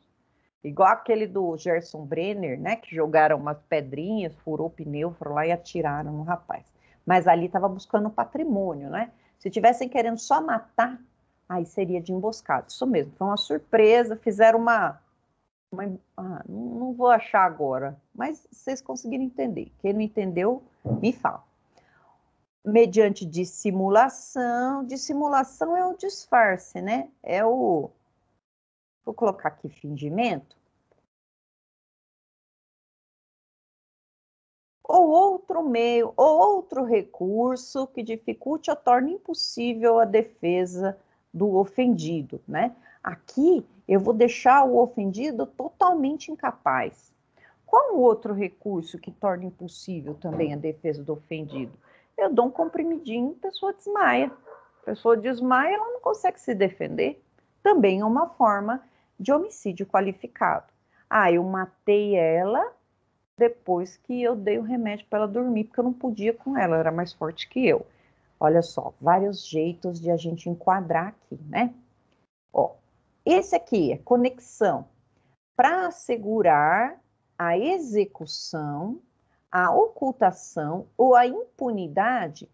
Igual aquele do Gerson Brenner, né? Que jogaram umas pedrinhas, furou o pneu, foram lá e atiraram no rapaz. Mas ali estava buscando patrimônio, né? Se tivessem querendo só matar, aí seria de emboscada. Isso mesmo, foi uma surpresa, fizeram uma mas, ah, não vou achar agora, mas vocês conseguiram entender. Quem não entendeu, me fala. Mediante dissimulação, dissimulação é o disfarce, né? É o. Vou colocar aqui fingimento. Ou outro meio, ou outro recurso que dificulte ou torne impossível a defesa do ofendido, né? Aqui eu vou deixar o ofendido totalmente incapaz. Qual o outro recurso que torna impossível também a defesa do ofendido? Eu dou um comprimidinho, a pessoa desmaia. A pessoa desmaia, ela não consegue se defender. Também é uma forma de homicídio qualificado. Ah, eu matei ela depois que eu dei o remédio para ela dormir, porque eu não podia com ela, ela era mais forte que eu. Olha só, vários jeitos de a gente enquadrar aqui, né? Ó, esse aqui é conexão para assegurar a execução, a ocultação ou a impunidade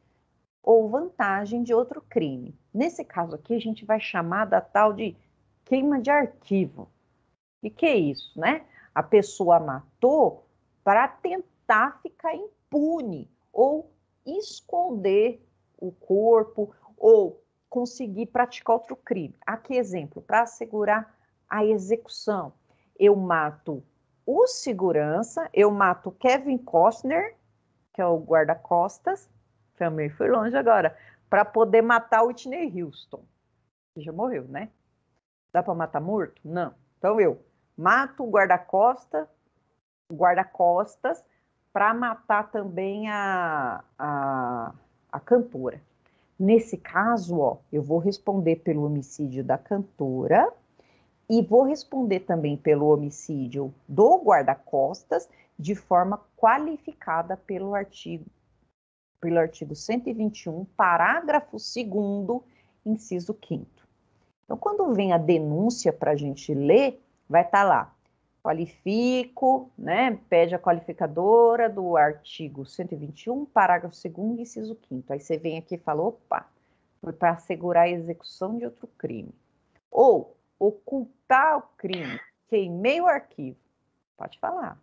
ou vantagem de outro crime. Nesse caso aqui, a gente vai chamar da tal de queima de arquivo. E que é isso, né? A pessoa matou para tentar ficar impune ou esconder o corpo ou conseguir praticar outro crime. Aqui, exemplo, para assegurar a execução, eu mato o segurança, eu mato Kevin Costner, que é o guarda-costas, também foi longe agora, para poder matar Whitney Houston, que já morreu, né? Dá para matar morto? Não. Então eu mato o guarda costas guarda-costas, para matar também a, a, a cantora. Nesse caso, ó, eu vou responder pelo homicídio da cantora e vou responder também pelo homicídio do guarda-costas de forma qualificada pelo artigo pelo artigo 121, parágrafo 2 inciso 5 Então, quando vem a denúncia para a gente ler, vai estar tá lá, qualifico, né, pede a qualificadora do artigo 121, parágrafo 2 inciso 5 Aí você vem aqui e fala, opa, foi para assegurar a execução de outro crime. Ou ocultar o crime, queimei o arquivo. Pode falar.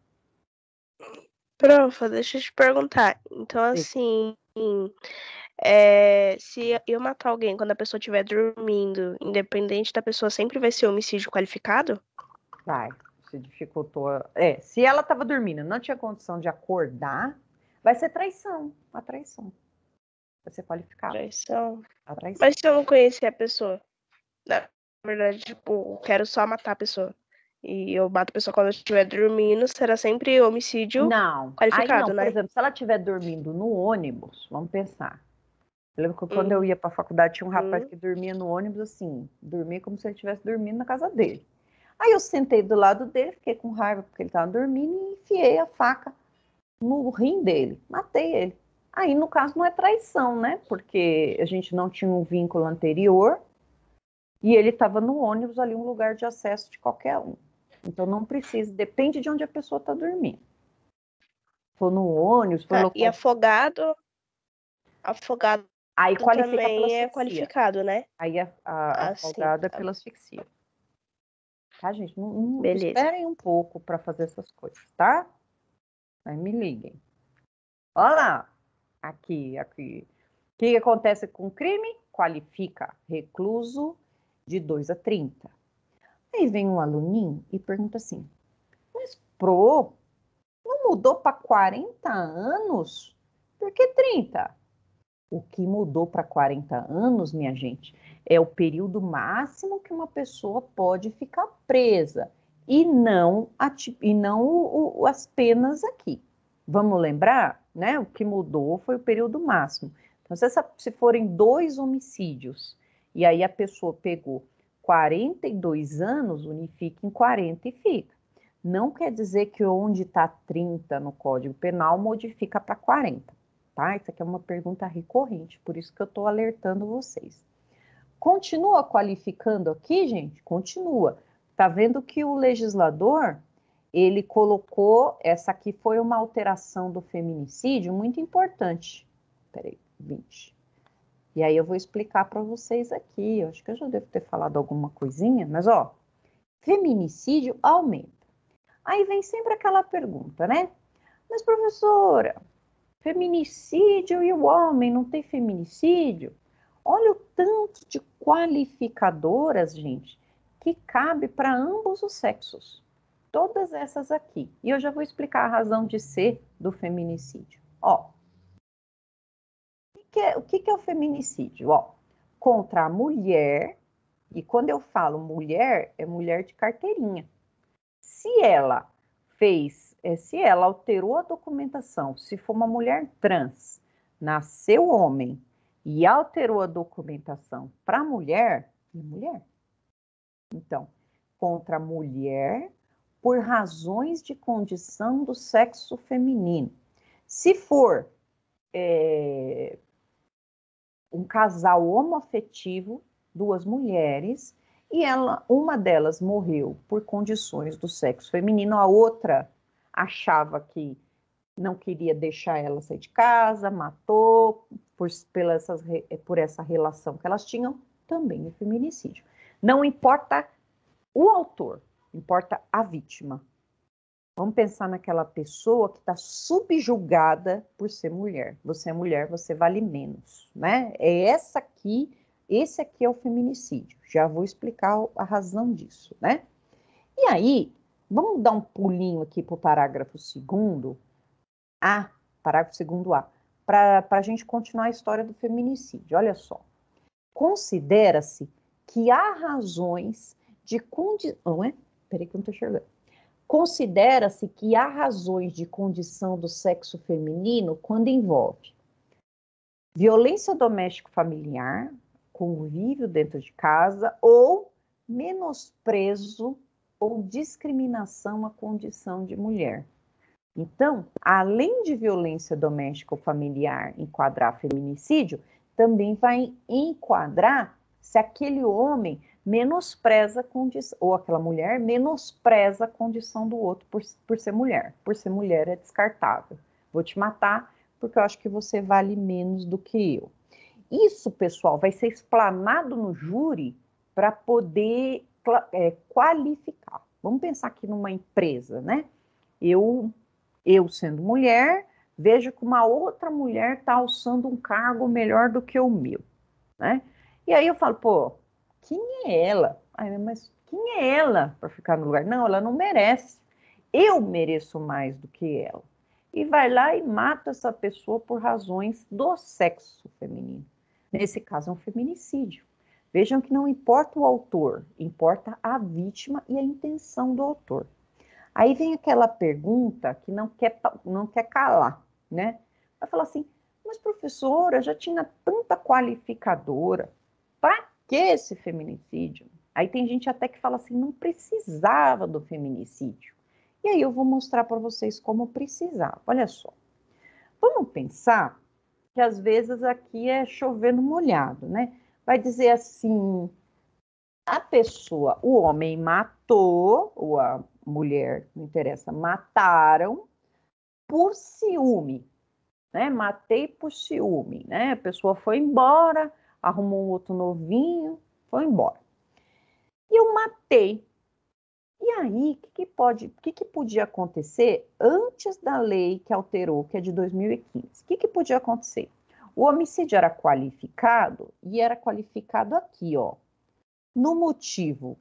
Profa, deixa eu te perguntar. Então, assim, é, se eu matar alguém quando a pessoa estiver dormindo, independente da pessoa, sempre vai ser homicídio qualificado? Vai se dificultou. É, se ela estava dormindo, não tinha condição de acordar, vai ser traição, uma traição. Vai ser qualificada. Traição. A traição. Mas se eu não conhecer a pessoa, na verdade, tipo, quero só matar a pessoa. E eu mato a pessoa quando estiver dormindo, será sempre homicídio não. qualificado, Aí não, né? Por exemplo, se ela estiver dormindo no ônibus, vamos pensar. Eu lembro que quando hum. eu ia para a faculdade, tinha um rapaz hum. que dormia no ônibus assim, dormia como se ele estivesse dormindo na casa dele. Aí eu sentei do lado dele, fiquei com raiva porque ele estava dormindo e enfiei a faca no rim dele, matei ele. Aí, no caso, não é traição, né? Porque a gente não tinha um vínculo anterior e ele estava no ônibus ali, um lugar de acesso de qualquer um. Então, não precisa, depende de onde a pessoa está dormindo. Foi no ônibus, foi é, no local... E afogado, afogado Aí qualifica também é qualificado, né? Aí a, a, ah, afogado sim. é tá pela asfixia. Tá, gente? Não, não Beleza. esperem um pouco para fazer essas coisas, tá? Mas me liguem. Olá! Aqui, aqui. O que acontece com crime? Qualifica recluso de 2 a 30. Aí vem um aluninho e pergunta assim: Mas, pro, não mudou para 40 anos? Por que 30? O que mudou para 40 anos, minha gente, é o período máximo que uma pessoa pode ficar presa e não, a, e não o, o, as penas aqui. Vamos lembrar, né? O que mudou foi o período máximo. Então, se, essa, se forem dois homicídios e aí a pessoa pegou 42 anos, unifica em 40 e fica. Não quer dizer que onde está 30 no Código Penal modifica para 40 tá? Isso aqui é uma pergunta recorrente, por isso que eu estou alertando vocês. Continua qualificando aqui, gente? Continua. Tá vendo que o legislador ele colocou essa aqui foi uma alteração do feminicídio muito importante. Peraí, 20. E aí eu vou explicar para vocês aqui. Eu acho que eu já devo ter falado alguma coisinha, mas ó, feminicídio aumenta. Aí vem sempre aquela pergunta, né? Mas professora, feminicídio e o homem não tem feminicídio. Olha o tanto de qualificadoras, gente, que cabe para ambos os sexos. Todas essas aqui. E eu já vou explicar a razão de ser do feminicídio. Ó, o que, é, o que é o feminicídio? Ó, contra a mulher, e quando eu falo mulher, é mulher de carteirinha. Se ela fez é, se ela alterou a documentação, se for uma mulher trans, nasceu homem e alterou a documentação para mulher, é mulher. Então, contra a mulher por razões de condição do sexo feminino. Se for é, um casal homoafetivo, duas mulheres, e ela, uma delas morreu por condições do sexo feminino, a outra achava que não queria deixar ela sair de casa, matou por, pela essas, por essa relação que elas tinham, também é feminicídio. Não importa o autor, importa a vítima. Vamos pensar naquela pessoa que está subjugada por ser mulher. Você é mulher, você vale menos, né? É essa aqui, esse aqui é o feminicídio. Já vou explicar a razão disso, né? E aí, Vamos dar um pulinho aqui para o parágrafo segundo A, parágrafo segundo A, para a gente continuar a história do feminicídio. Olha só. Considera-se que há razões de condição. É? Peraí que eu não estou enxergando. Considera-se que há razões de condição do sexo feminino quando envolve violência doméstica familiar, convívio dentro de casa ou menosprezo ou discriminação à condição de mulher. Então, além de violência doméstica ou familiar enquadrar feminicídio, também vai enquadrar se aquele homem menospreza a condição, ou aquela mulher menospreza a condição do outro por, por ser mulher. Por ser mulher é descartável. Vou te matar porque eu acho que você vale menos do que eu. Isso, pessoal, vai ser explanado no júri para poder é, qualificar. Vamos pensar aqui numa empresa, né? Eu, eu sendo mulher, vejo que uma outra mulher está alçando um cargo melhor do que o meu, né? E aí eu falo, pô, quem é ela? Ai, mas quem é ela para ficar no lugar? Não, ela não merece. Eu mereço mais do que ela. E vai lá e mata essa pessoa por razões do sexo feminino. Nesse caso, é um feminicídio. Vejam que não importa o autor, importa a vítima e a intenção do autor. Aí vem aquela pergunta que não quer, não quer calar, né? Vai falar assim, mas professora, já tinha tanta qualificadora, para que esse feminicídio? Aí tem gente até que fala assim, não precisava do feminicídio. E aí eu vou mostrar para vocês como precisava. Olha só, vamos pensar que às vezes aqui é chovendo molhado, né? vai dizer assim: a pessoa, o homem matou, ou a mulher, não interessa, mataram por ciúme, né? Matei por ciúme, né? A pessoa foi embora, arrumou um outro novinho, foi embora. E eu matei. E aí, o que, que, pode, que, que podia acontecer antes da lei que alterou, que é de 2015? O que, que podia acontecer? O homicídio era qualificado e era qualificado aqui, ó, no motivo.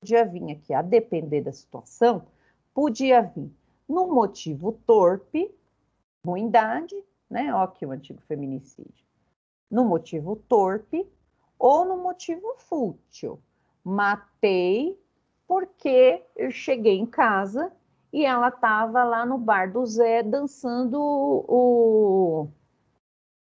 Podia vir aqui, a depender da situação, podia vir no motivo torpe, ruindade, né? Ó, aqui o antigo feminicídio. No motivo torpe ou no motivo fútil. Matei porque eu cheguei em casa e ela estava lá no bar do Zé dançando o,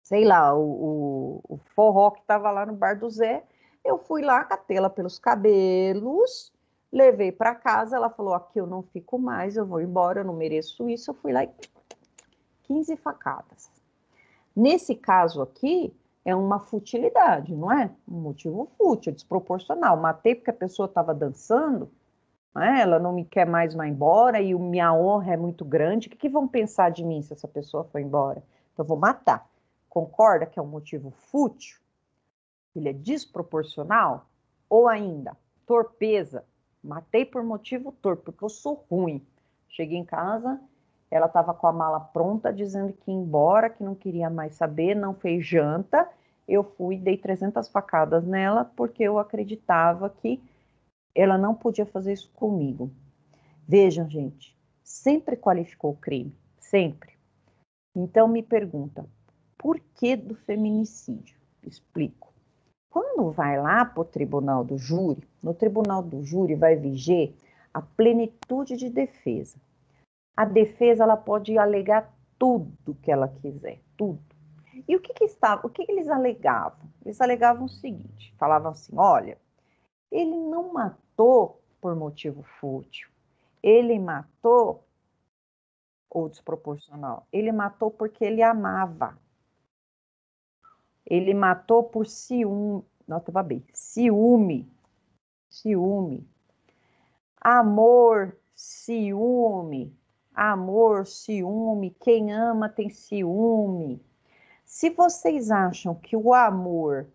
sei lá, o, o forró que estava lá no bar do Zé. Eu fui lá, catei ela pelos cabelos, levei para casa. Ela falou: aqui eu não fico mais, eu vou embora, eu não mereço isso. Eu fui lá e 15 facadas. Nesse caso aqui, é uma futilidade, não é? Um motivo fútil, desproporcional. Matei porque a pessoa estava dançando né? ela não me quer mais vai embora e minha honra é muito grande. O que, que vão pensar de mim se essa pessoa foi embora? Então, eu vou matar. Concorda que é um motivo fútil? Ele é desproporcional? Ou ainda, torpeza. Matei por motivo torpe, porque eu sou ruim. Cheguei em casa, ela estava com a mala pronta, dizendo que ia embora, que não queria mais saber, não fez janta. Eu fui, dei 300 facadas nela, porque eu acreditava que ela não podia fazer isso comigo. Vejam, gente, sempre qualificou o crime, sempre. Então me pergunta, por que do feminicídio? Explico. Quando vai lá para o tribunal do júri, no tribunal do júri vai viger a plenitude de defesa. A defesa ela pode alegar tudo que ela quiser, tudo. E o que, que estava, o que, que eles alegavam? Eles alegavam o seguinte: falavam assim, olha, ele não matou por motivo fútil. Ele matou ou desproporcional. Ele matou porque ele amava. Ele matou por ciúme. Nota babei. Ciúme. Ciúme. Amor, ciúme. Amor, ciúme. Quem ama tem ciúme. Se vocês acham que o amor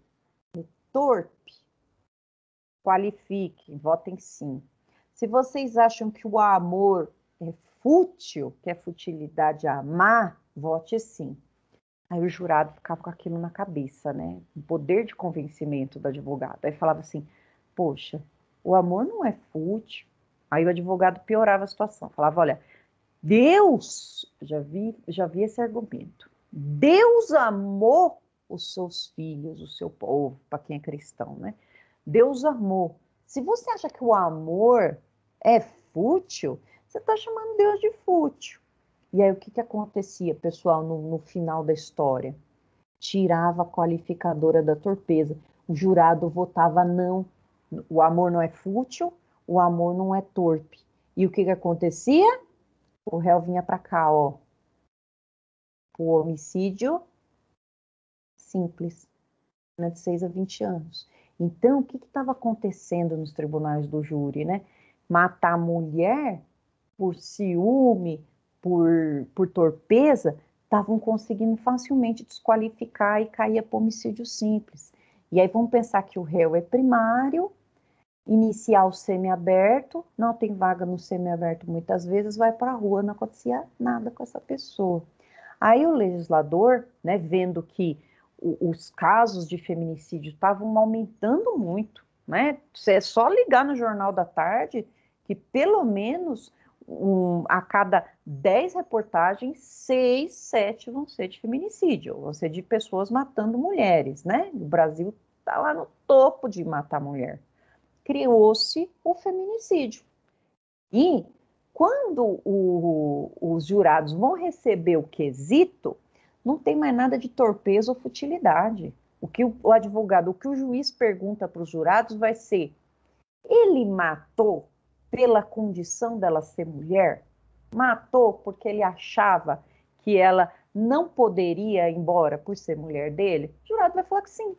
é torto, qualifique, votem sim. Se vocês acham que o amor é fútil, que é futilidade amar, vote sim. Aí o jurado ficava com aquilo na cabeça, né? O poder de convencimento do advogado. Aí falava assim: poxa, o amor não é fútil. Aí o advogado piorava a situação. Falava: olha, Deus, já vi, já vi esse argumento. Deus amou os seus filhos, o seu povo, para quem é cristão, né? Deus amou. Se você acha que o amor é fútil, você está chamando Deus de fútil. E aí o que, que acontecia, pessoal, no, no final da história? Tirava a qualificadora da torpeza. O jurado votava não. O amor não é fútil, o amor não é torpe. E o que, que acontecia? O réu vinha para cá, ó. O homicídio simples, né, de 6 a 20 anos. Então, o que estava acontecendo nos tribunais do júri, né? Matar a mulher por ciúme, por, por torpeza, estavam conseguindo facilmente desqualificar e cair para homicídio simples. E aí vamos pensar que o réu é primário, iniciar o semiaberto, não tem vaga no semiaberto muitas vezes, vai para a rua, não acontecia nada com essa pessoa. Aí o legislador, né, vendo que os casos de feminicídio estavam aumentando muito, né? É só ligar no Jornal da Tarde que pelo menos um, a cada 10 reportagens, 6, 7 vão ser de feminicídio, vão ser de pessoas matando mulheres, né? O Brasil está lá no topo de matar mulher. Criou-se o feminicídio. E quando o, os jurados vão receber o quesito, não tem mais nada de torpeza ou futilidade. O que o advogado, o que o juiz pergunta para os jurados vai ser: ele matou pela condição dela ser mulher? Matou porque ele achava que ela não poderia ir embora por ser mulher dele? O jurado vai falar que sim.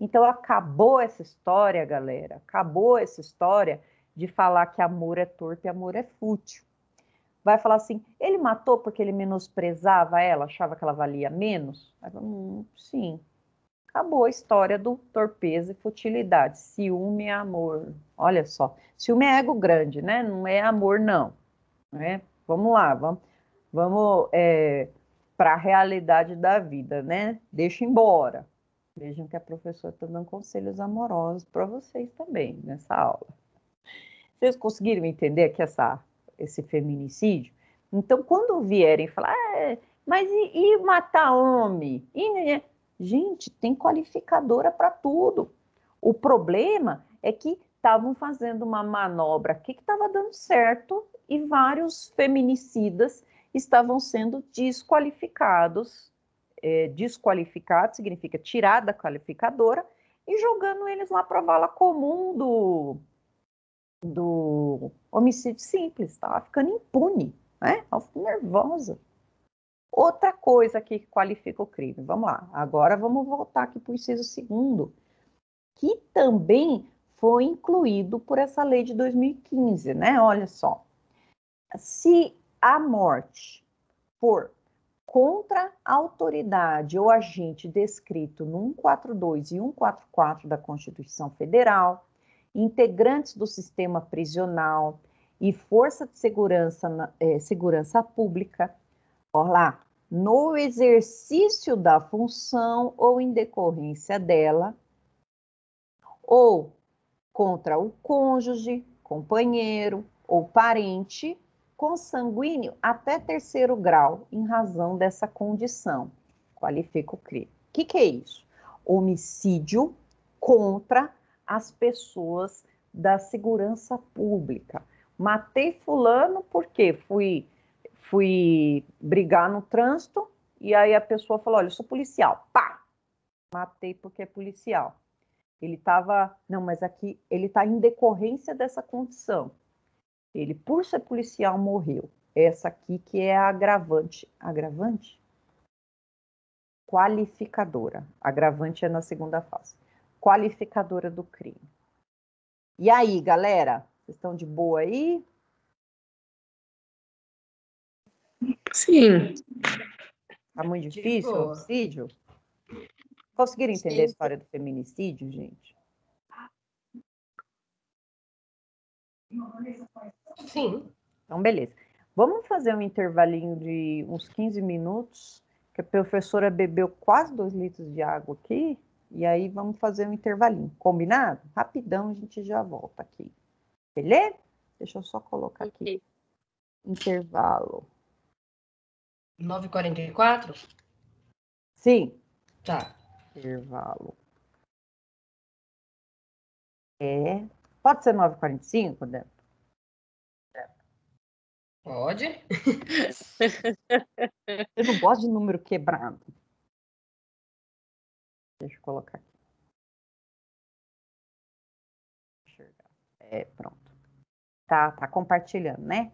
Então acabou essa história, galera. Acabou essa história de falar que amor é torpe, amor é fútil vai falar assim: ele matou porque ele menosprezava ela, achava que ela valia menos? hum, sim. Acabou a história do torpeza e futilidade. Ciúme é amor. Olha só, ciúme é ego grande, né? Não é amor, não. Né? Vamos lá, vamos, vamos é, para a realidade da vida, né? Deixa embora. Vejam que a professora está dando conselhos amorosos para vocês também nessa aula. Vocês conseguiram entender que essa esse feminicídio. Então, quando vierem falar, ah, mas e, e, matar homem? E, né, né? gente, tem qualificadora para tudo. O problema é que estavam fazendo uma manobra aqui que estava dando certo e vários feminicidas estavam sendo desqualificados. É, desqualificado significa tirar da qualificadora e jogando eles lá para a vala comum do, do homicídio simples, estava ficando impune, né? Estava nervosa. Outra coisa que qualifica o crime, vamos lá, agora vamos voltar aqui para o inciso segundo, que também foi incluído por essa lei de 2015, né? Olha só. Se a morte for contra a autoridade ou agente descrito no 142 e 144 da Constituição Federal, integrantes do sistema prisional e força de segurança, eh, segurança pública, lá, no exercício da função ou em decorrência dela, ou contra o cônjuge, companheiro ou parente consanguíneo até terceiro grau em razão dessa condição. Qualifica o crime. O que, que é isso? Homicídio contra as pessoas da segurança pública. Matei fulano porque fui fui brigar no trânsito e aí a pessoa falou: "Olha, eu sou policial". Pá. Matei porque é policial. Ele estava, não, mas aqui ele está em decorrência dessa condição. Ele, por ser policial, morreu. Essa aqui que é a agravante. Agravante? Qualificadora. Agravante é na segunda fase qualificadora do crime. E aí, galera, vocês estão de boa aí? Sim. Tá muito difícil o homicídio? Conseguiram entender Sim. a história do feminicídio, gente? Sim. Então, beleza. Vamos fazer um intervalinho de uns 15 minutos, que a professora bebeu quase dois litros de água aqui. E aí vamos fazer um intervalinho, combinado? Rapidão a gente já volta aqui. Beleza? Deixa eu só colocar aqui. Intervalo. 9h44? Sim. Tá. Intervalo. É. Pode ser 9h45, Débora? Né? Pode. <laughs> Eu não gosto de número quebrado. Deixa eu colocar aqui. Enxergar. É, pronto. Tá, tá compartilhando, né?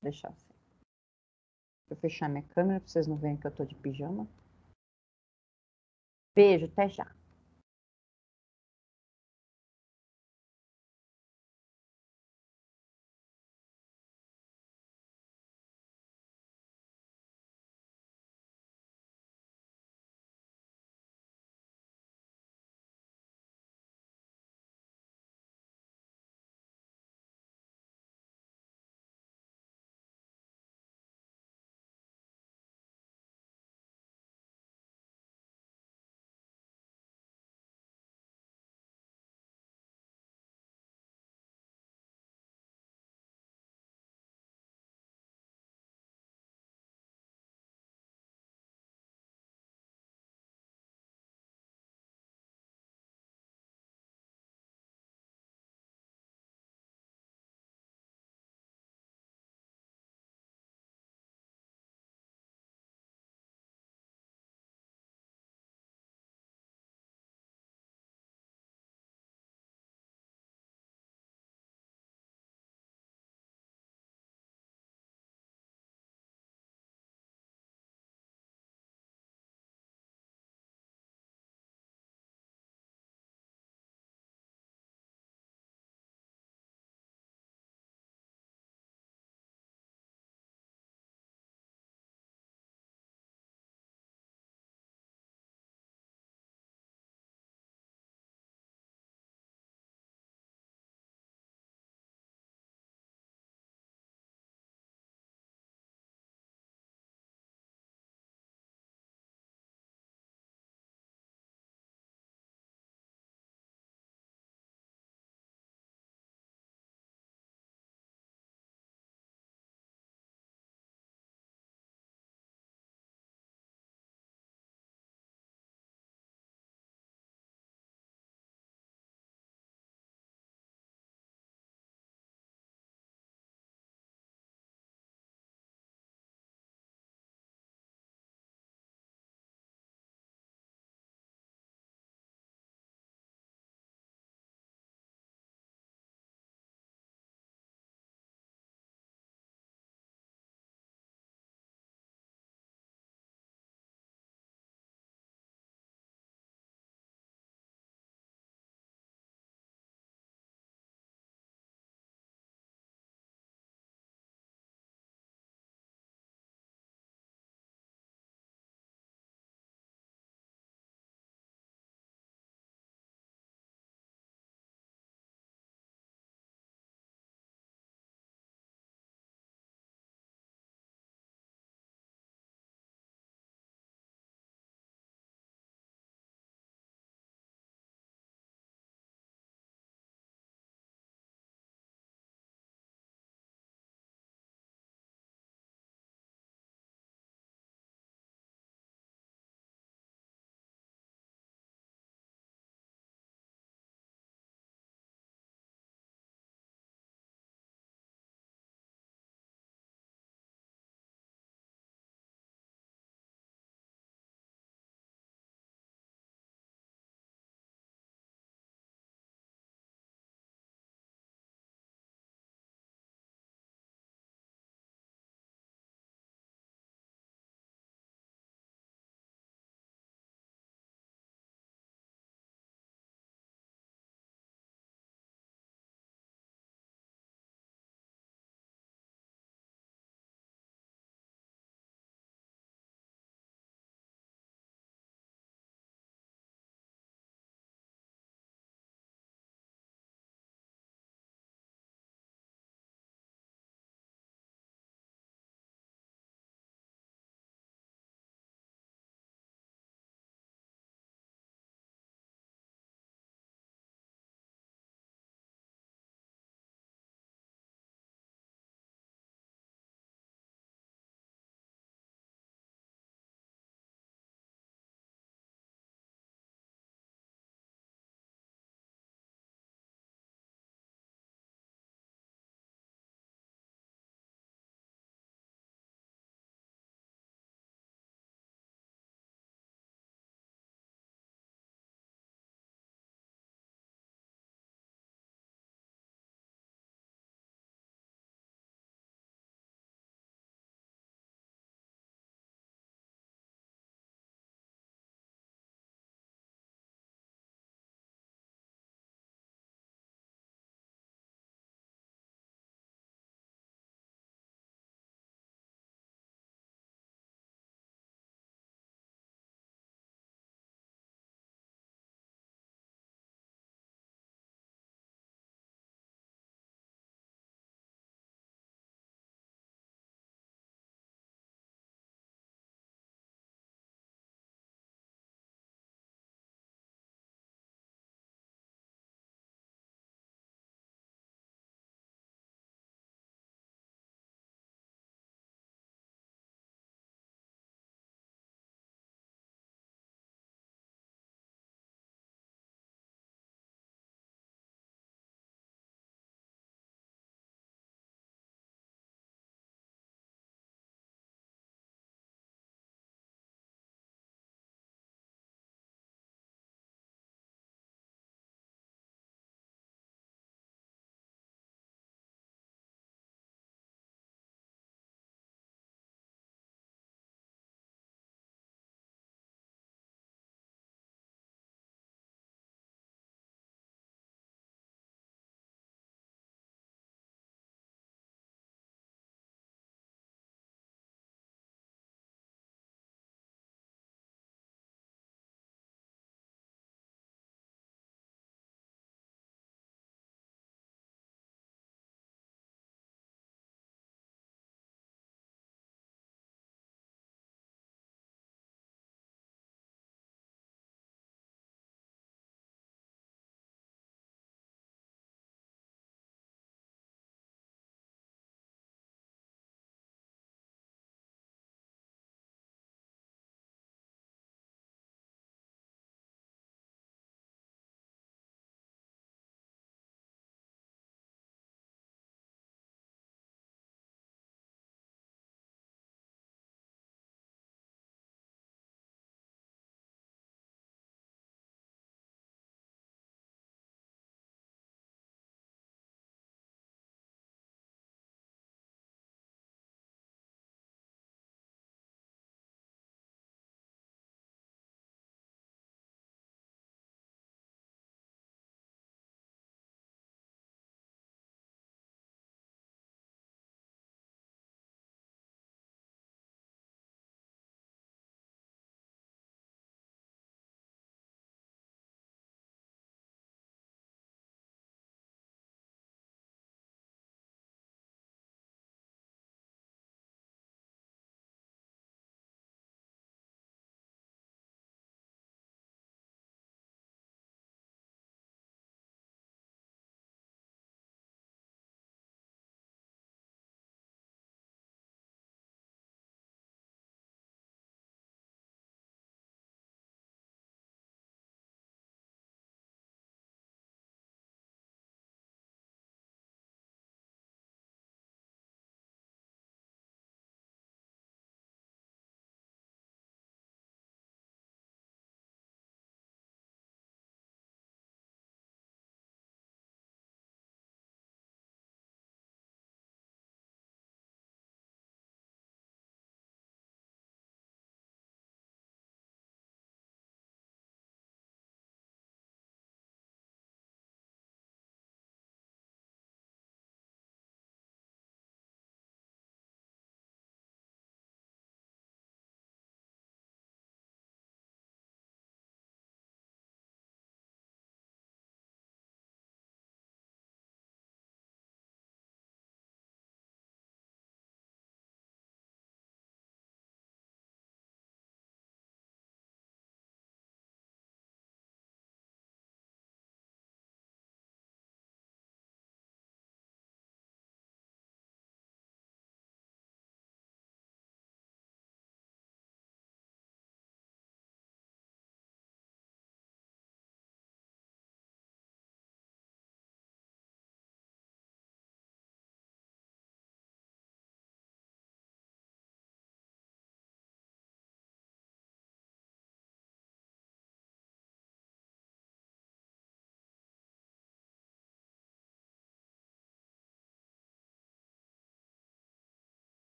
Deixa assim. Deixa eu fechar minha câmera para vocês não verem que eu tô de pijama. Beijo, até já.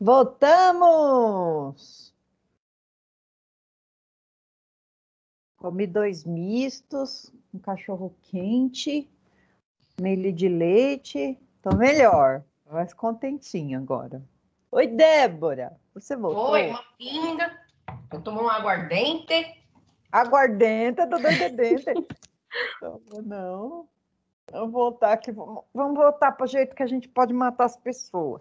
Voltamos! Comi dois mistos, um cachorro quente, meio de leite. Tô melhor, mais contentinha agora. Oi, Débora, você voltou? Oi, uma pinga. Eu tomo um aguardente. Aguardente, tô doida dentro. <laughs> não. Vamos voltar aqui. Vamos voltar para o jeito que a gente pode matar as pessoas.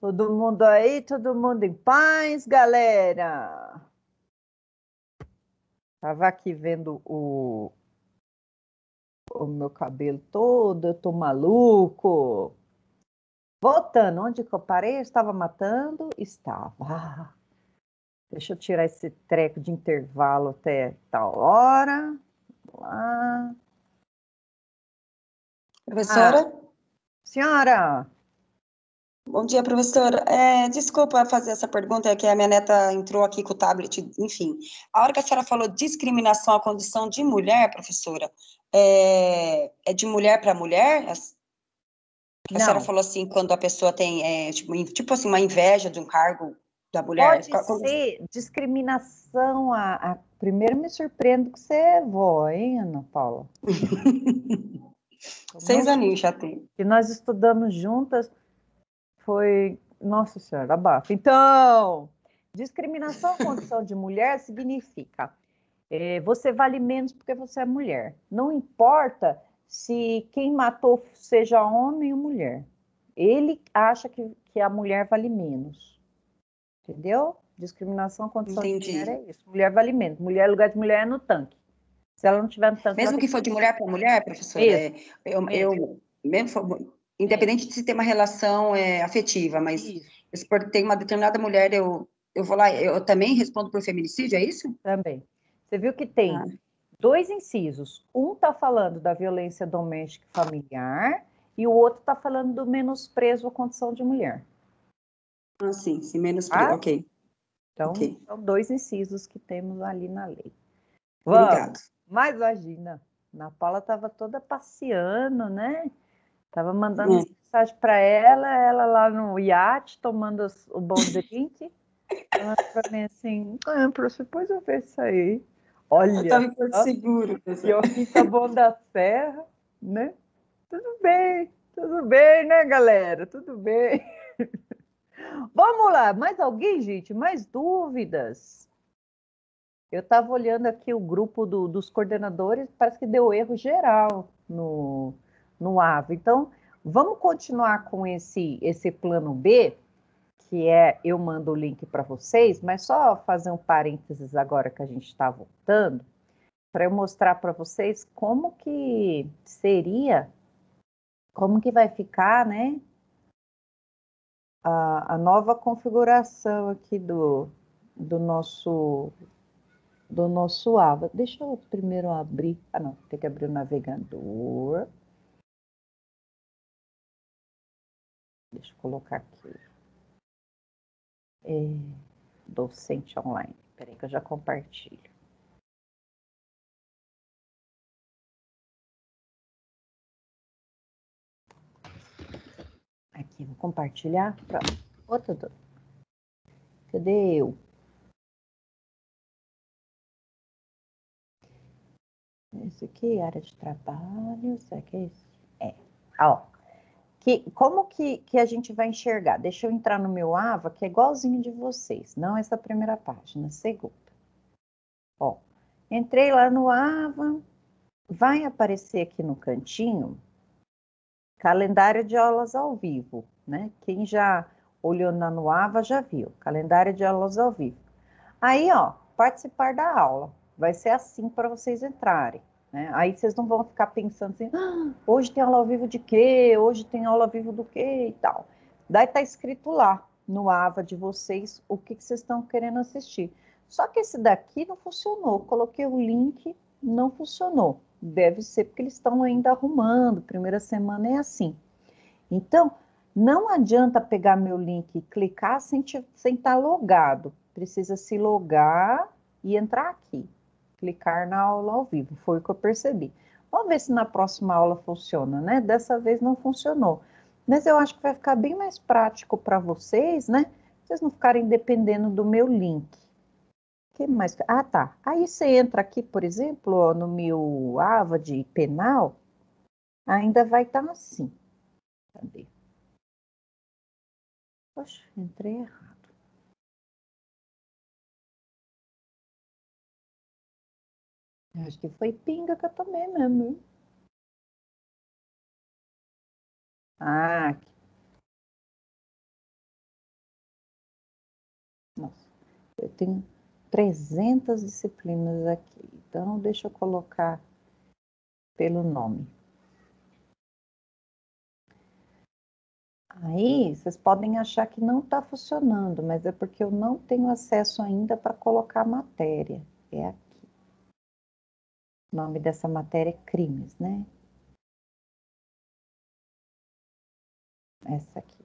Todo mundo aí, todo mundo em paz, galera. Tava aqui vendo o, o meu cabelo todo, eu tô maluco. Voltando, onde que eu parei? Eu estava matando? Estava. Deixa eu tirar esse treco de intervalo até tal hora. Vamos lá. Professora? Ah, senhora! Bom dia, professor. É, desculpa fazer essa pergunta, é que a minha neta entrou aqui com o tablet, enfim. A hora que a senhora falou discriminação à condição de mulher, professora, é, é de mulher para mulher? A, a senhora falou assim, quando a pessoa tem, é, tipo, tipo assim, uma inveja de um cargo da mulher? Pode como... ser discriminação a, a, Primeiro me surpreendo que você é vó, hein, Ana Paula? <laughs> Seis aninhos já tem. Que nós estudamos juntas foi. Nossa Senhora, abafa. Então, discriminação à condição <laughs> de mulher significa é, você vale menos porque você é mulher. Não importa se quem matou seja homem ou mulher. Ele acha que, que a mulher vale menos. Entendeu? Discriminação à condição Entendi. de mulher é isso. Mulher vale menos. Mulher, lugar de mulher é no tanque. Se ela não tiver no tanque. Mesmo que for de mulher para mulher, professora, é, eu, eu, mesmo for, independente de se ter uma relação é, afetiva, mas se tem uma determinada mulher, eu, eu vou lá, eu também respondo por feminicídio, é isso? Também. Você viu que tem ah. dois incisos. Um está falando da violência doméstica e familiar e o outro está falando do menosprezo à condição de mulher. Ah, sim, se menosprezo, ah? ok. Então, okay. são dois incisos que temos ali na lei. Vamos. Obrigado. Mas, imagina, na Paula estava toda passeando, né? Tava mandando é. mensagem para ela, ela lá no iate, tomando o bom <coughs> drink. Ela para mim assim, ah, professor, depois eu vejo isso aí. Olha. Eu tava ó, seguro, professor. E eu fico tá bom da serra, né? Tudo bem, tudo bem, né, galera? Tudo bem. <laughs> Vamos lá, mais alguém, gente? Mais dúvidas? Eu estava olhando aqui o grupo do, dos coordenadores, parece que deu erro geral no, no Ava. Então, vamos continuar com esse, esse plano B, que é eu mando o link para vocês, mas só fazer um parênteses agora que a gente está voltando, para eu mostrar para vocês como que seria, como que vai ficar, né? A, a nova configuração aqui do, do nosso do nosso AVA. Deixa eu primeiro abrir. Ah, não, tem que abrir o navegador. Deixa eu colocar aqui. É, docente online. espera aí que eu já compartilho. Aqui, vou compartilhar. Pronto. Outro. Do... Cadê eu? Esse aqui, área de trabalho. Será que é isso? É. Ah, ó que como que, que a gente vai enxergar? Deixa eu entrar no meu AVA, que é igualzinho de vocês, não essa primeira página, segunda. Ó, entrei lá no AVA, vai aparecer aqui no cantinho, calendário de aulas ao vivo, né? Quem já olhou na no AVA já viu, calendário de aulas ao vivo. Aí, ó, participar da aula, vai ser assim para vocês entrarem. Né? Aí vocês não vão ficar pensando assim, ah, hoje tem aula ao vivo de quê? Hoje tem aula ao vivo do quê e tal. Daí está escrito lá no AVA de vocês o que, que vocês estão querendo assistir. Só que esse daqui não funcionou. Coloquei o link, não funcionou. Deve ser porque eles estão ainda arrumando. Primeira semana é assim. Então, não adianta pegar meu link e clicar sem, sem estar tá logado. Precisa se logar e entrar aqui clicar na aula ao vivo, foi o que eu percebi. Vamos ver se na próxima aula funciona, né? Dessa vez não funcionou. Mas eu acho que vai ficar bem mais prático para vocês, né? Vocês não ficarem dependendo do meu link. que mais? Ah, tá. Aí você entra aqui, por exemplo, ó, no meu AVA de penal, ainda vai estar tá assim. Cadê? Poxa, entrei errado. Acho que foi pinga que eu tomei mesmo. Ah, Nossa, eu tenho 300 disciplinas aqui. Então, deixa eu colocar pelo nome. Aí, vocês podem achar que não está funcionando, mas é porque eu não tenho acesso ainda para colocar matéria. É aqui o nome dessa matéria é crimes, né? Essa aqui.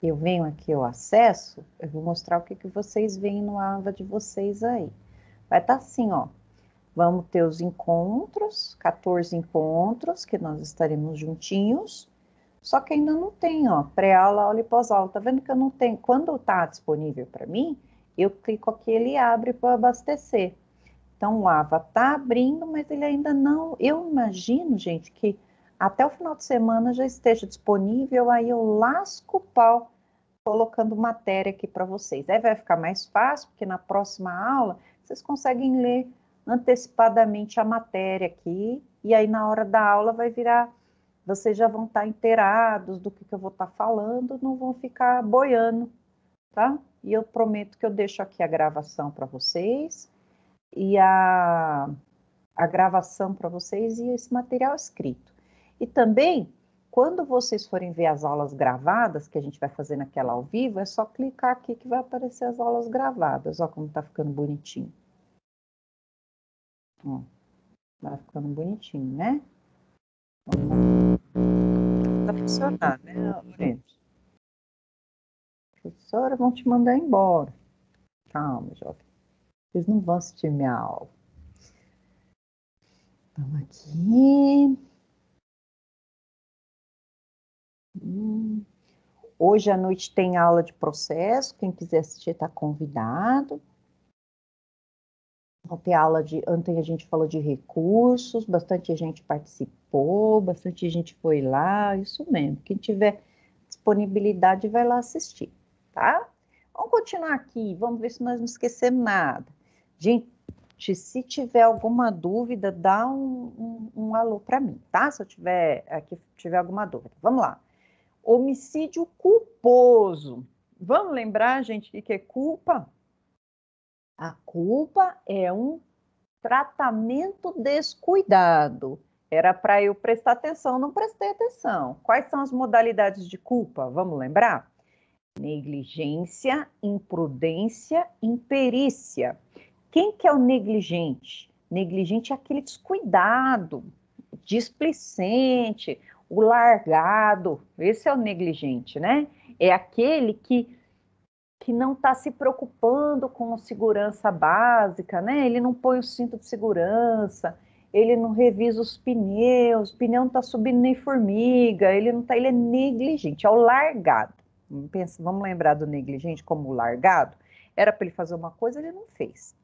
Eu venho aqui, eu acesso, eu vou mostrar o que, que vocês veem no AVA de vocês aí. Vai estar tá assim, ó. Vamos ter os encontros, 14 encontros, que nós estaremos juntinhos. Só que ainda não tem, ó, pré-aula, aula e pós-aula. Tá vendo que eu não tenho? Quando tá disponível para mim, eu clico aqui, ele abre para abastecer. Então, o AVA está abrindo, mas ele ainda não. Eu imagino, gente, que até o final de semana já esteja disponível, aí eu lasco o pau colocando matéria aqui para vocês. Aí vai ficar mais fácil, porque na próxima aula vocês conseguem ler antecipadamente a matéria aqui, e aí na hora da aula vai virar. Vocês já vão estar tá inteirados do que, que eu vou estar tá falando, não vão ficar boiando, tá? E eu prometo que eu deixo aqui a gravação para vocês e a, a gravação para vocês e esse material escrito. E também, quando vocês forem ver as aulas gravadas, que a gente vai fazer naquela ao vivo, é só clicar aqui que vai aparecer as aulas gravadas. Olha como está ficando bonitinho. Está ficando bonitinho, né? Está funcionando, né, Lorente? professora, vão te mandar embora. Calma, jovem. Vocês não vão assistir minha aula. Vamos aqui. Hum. Hoje à noite tem aula de processo. Quem quiser assistir está convidado. Vão ter aula de. Ontem a gente falou de recursos, bastante gente participou, bastante gente foi lá, isso mesmo. Quem tiver disponibilidade vai lá assistir tá? Vamos continuar aqui, vamos ver se nós não esquecemos nada. Gente, se tiver alguma dúvida, dá um, um, um alô para mim, tá? Se eu tiver aqui tiver alguma dúvida. Vamos lá. Homicídio culposo. Vamos lembrar, gente, o que é culpa? A culpa é um tratamento descuidado. Era para eu prestar atenção, não prestei atenção. Quais são as modalidades de culpa? Vamos lembrar? Negligência, imprudência, imperícia. Quem que é o negligente? Negligente é aquele descuidado, displicente, o largado. Esse é o negligente, né? É aquele que que não está se preocupando com segurança básica, né? Ele não põe o cinto de segurança, ele não revisa os pneus, o pneu não está subindo nem formiga, ele não tá, ele é negligente, é o largado. Pensa, vamos lembrar do negligente como largado? Era para ele fazer uma coisa, ele não fez.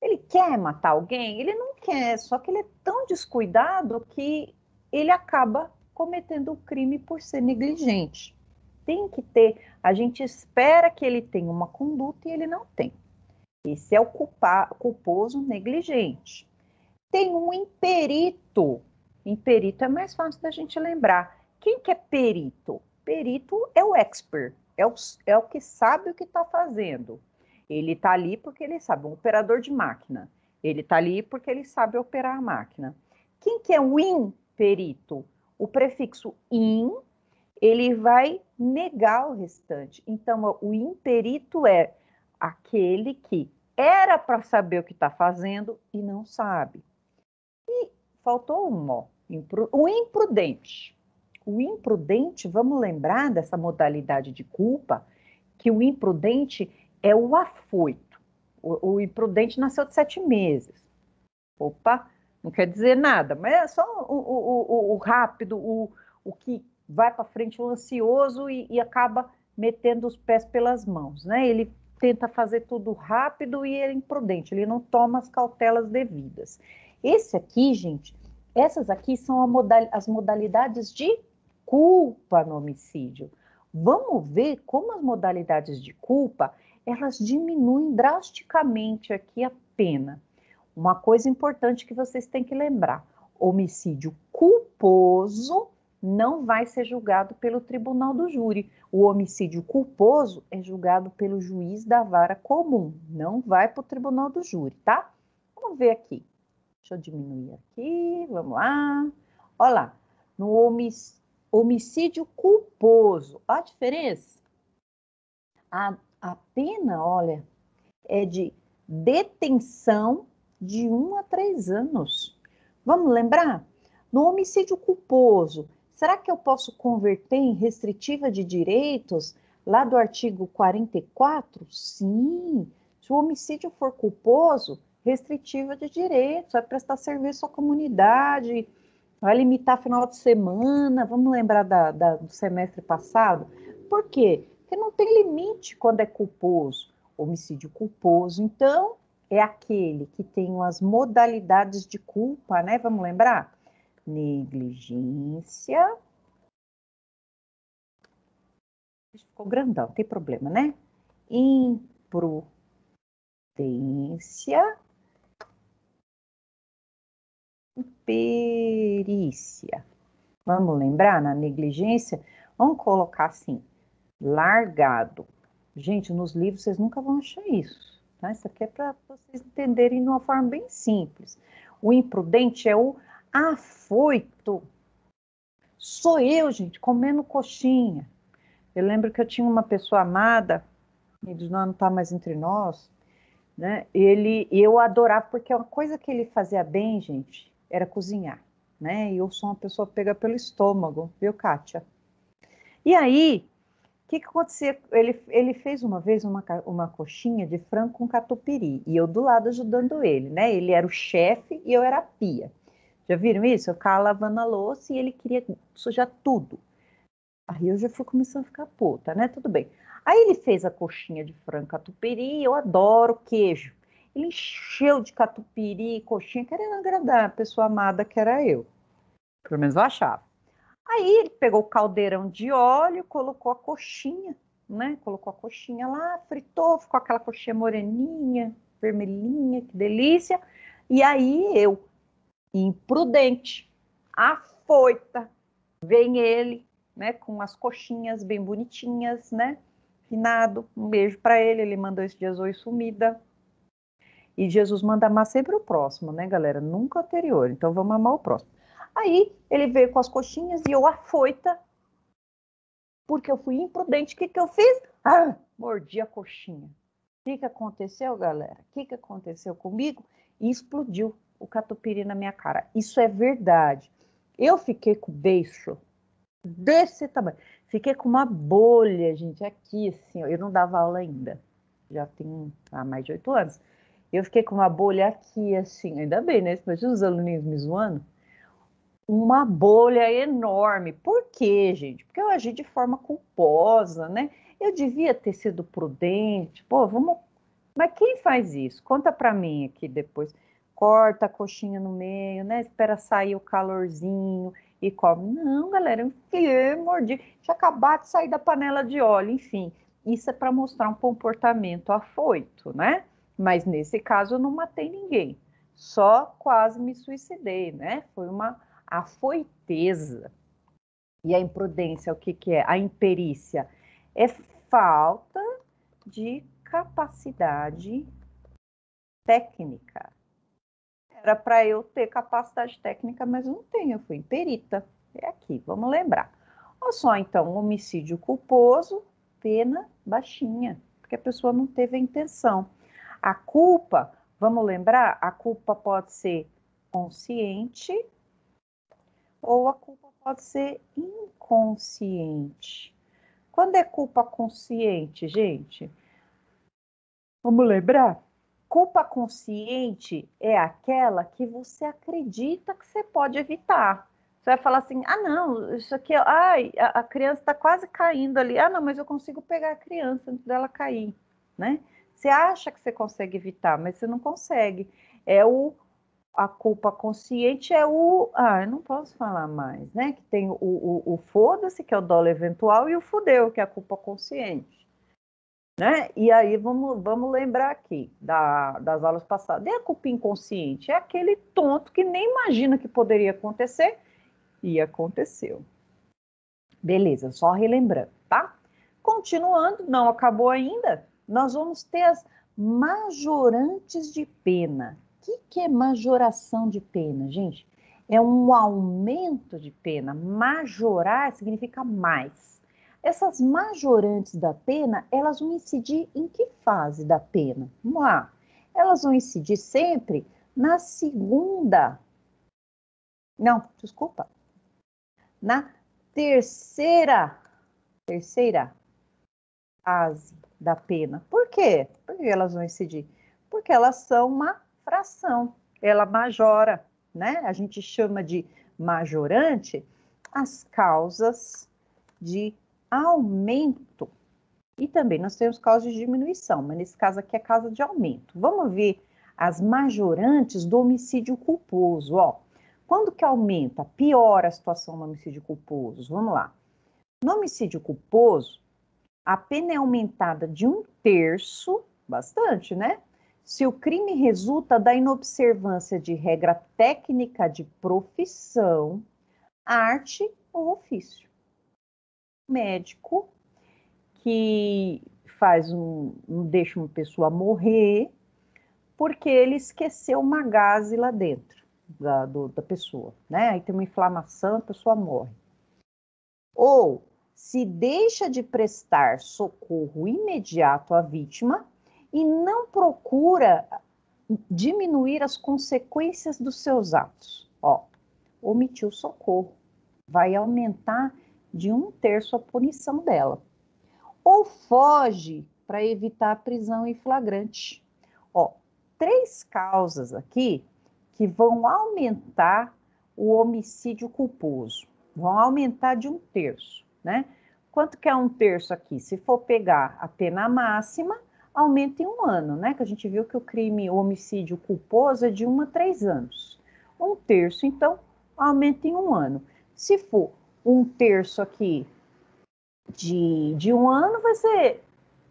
Ele quer matar alguém? Ele não quer, só que ele é tão descuidado que ele acaba cometendo o crime por ser negligente. Tem que ter, a gente espera que ele tenha uma conduta e ele não tem. Esse é o culpa, culposo negligente. Tem um imperito. Imperito é mais fácil da gente lembrar. Quem que é perito? Perito é o expert, é o, é o que sabe o que está fazendo. Ele está ali porque ele sabe, um operador de máquina. Ele está ali porque ele sabe operar a máquina. Quem que é o imperito? O prefixo in, ele vai negar o restante. Então, o imperito é aquele que era para saber o que está fazendo e não sabe. E faltou um, ó, impru o imprudente o imprudente, vamos lembrar dessa modalidade de culpa, que o imprudente é o afoito. O, o imprudente nasceu de sete meses. Opa, não quer dizer nada, mas é só o, o, o rápido, o, o que vai para frente, o ansioso e, e acaba metendo os pés pelas mãos, né? Ele tenta fazer tudo rápido e é imprudente, ele não toma as cautelas devidas. Esse aqui, gente, essas aqui são modal, as modalidades de culpa no homicídio. Vamos ver como as modalidades de culpa elas diminuem drasticamente aqui a pena. Uma coisa importante que vocês têm que lembrar: homicídio culposo não vai ser julgado pelo tribunal do júri. O homicídio culposo é julgado pelo juiz da vara comum, não vai para o tribunal do júri, tá? Vamos ver aqui. Deixa eu diminuir aqui, vamos lá. Olha lá, no homicídio homicídio culposo. Olha a diferença. A, a pena, olha, é de detenção de um a três anos. Vamos lembrar? No homicídio culposo, será que eu posso converter em restritiva de direitos lá do artigo 44? Sim. Se o homicídio for culposo, restritiva de direitos, vai prestar serviço à comunidade, vai limitar final de semana, vamos lembrar da, da, do semestre passado. Por quê? Porque não tem limite quando é culposo. Homicídio culposo, então, é aquele que tem as modalidades de culpa, né? Vamos lembrar? Negligência. Ficou grandão, tem problema, né? Imprudência perícia. Vamos lembrar na negligência? Vamos colocar assim: largado. Gente, nos livros vocês nunca vão achar isso. Tá? Isso aqui é para vocês entenderem de uma forma bem simples. O imprudente é o afoito. Sou eu, gente, comendo coxinha. Eu lembro que eu tinha uma pessoa amada, ele não está mais entre nós, né? Ele, eu adorava porque é uma coisa que ele fazia bem, gente, era cozinhar, né? E eu sou uma pessoa pega pelo estômago, viu, Kátia? E aí, o que, que acontecia? Ele, ele fez uma vez uma, uma coxinha de frango com catupiry, e eu do lado ajudando ele, né? Ele era o chefe e eu era a pia. Já viram isso? Eu ficava lavando a louça e ele queria sujar tudo. Aí eu já fui começando a ficar puta, né? Tudo bem. Aí ele fez a coxinha de frango catupiry, eu adoro queijo. Ele encheu de catupiry, coxinha, querendo agradar a pessoa amada que era eu. Pelo menos eu achava. Aí ele pegou o caldeirão de óleo, colocou a coxinha, né? Colocou a coxinha lá, fritou, ficou aquela coxinha moreninha, vermelhinha, que delícia. E aí eu, imprudente, afoita, vem ele, né, com as coxinhas bem bonitinhas, né? Finado, um beijo para ele, ele mandou esse dia azul e sumida. E Jesus manda amar sempre o próximo, né, galera? Nunca o anterior. Então vamos amar o próximo. Aí ele veio com as coxinhas e eu afoita, porque eu fui imprudente. O que, que eu fiz? Ah, mordi a coxinha. O que, que aconteceu, galera? O que, que aconteceu comigo? E explodiu o catupiry na minha cara. Isso é verdade. Eu fiquei com beijo desse tamanho. Fiquei com uma bolha, gente, aqui, assim. Eu não dava aula ainda. Já tem há mais de oito anos. Eu fiquei com uma bolha aqui, assim, ainda bem, né? Imagina os alunos me zoando. Uma bolha enorme. Por quê, gente? Porque eu agi de forma culposa, né? Eu devia ter sido prudente. Pô, vamos. Mas quem faz isso? Conta para mim aqui depois. Corta a coxinha no meio, né? Espera sair o calorzinho e come. Não, galera, eu mordi. Tinha acabado de sair da panela de óleo, enfim. Isso é para mostrar um comportamento afoito, né? Mas nesse caso eu não matei ninguém, só quase me suicidei, né? Foi uma afoiteza. E a imprudência, o que, que é? A imperícia é falta de capacidade técnica. Era para eu ter capacidade técnica, mas não tenho, eu fui imperita. É aqui, vamos lembrar. Ou só então, homicídio culposo, pena baixinha, porque a pessoa não teve a intenção. A culpa, vamos lembrar, a culpa pode ser consciente ou a culpa pode ser inconsciente. Quando é culpa consciente, gente? Vamos lembrar? Culpa consciente é aquela que você acredita que você pode evitar. Você vai falar assim: ah, não, isso aqui, ai, a, a criança está quase caindo ali. Ah, não, mas eu consigo pegar a criança antes dela cair, né? Você acha que você consegue evitar, mas você não consegue. É o a culpa consciente é o ah, eu não posso falar mais, né? Que tem o, o, o foda-se, que é o dólar eventual, e o fudeu, que é a culpa consciente. Né? E aí vamos, vamos lembrar aqui da, das aulas passadas. E a culpa inconsciente? É aquele tonto que nem imagina que poderia acontecer e aconteceu. Beleza, só relembrando, tá? Continuando, não acabou ainda nós vamos ter as majorantes de pena. O que, que é majoração de pena, gente? É um aumento de pena. Majorar significa mais. Essas majorantes da pena, elas vão incidir em que fase da pena? Vamos lá. Elas vão incidir sempre na segunda. Não, desculpa. Na terceira, terceira fase da pena. Por quê? Por que elas vão incidir? Porque elas são uma fração, ela majora, né? A gente chama de majorante as causas de aumento. E também nós temos causas de diminuição, mas nesse caso aqui é causa de aumento. Vamos ver as majorantes do homicídio culposo, ó. Quando que aumenta, piora a situação do homicídio culposo? Vamos lá. No homicídio culposo, a pena é aumentada de um terço, bastante, né? Se o crime resulta da inobservância de regra técnica de profissão, arte ou ofício. O médico que faz um, deixa uma pessoa morrer porque ele esqueceu uma gase lá dentro da, do, da pessoa, né? Aí tem uma inflamação, a pessoa morre. Ou se deixa de prestar socorro imediato à vítima e não procura diminuir as consequências dos seus atos. Ó, omitiu socorro, vai aumentar de um terço a punição dela. Ou foge para evitar a prisão em flagrante. Ó, três causas aqui que vão aumentar o homicídio culposo, vão aumentar de um terço né? Quanto que é um terço aqui? Se for pegar a pena máxima, aumenta em um ano, né? Que a gente viu que o crime o homicídio culposo é de um a três anos. Um terço, então, aumenta em um ano. Se for um terço aqui de, de um ano, vai ser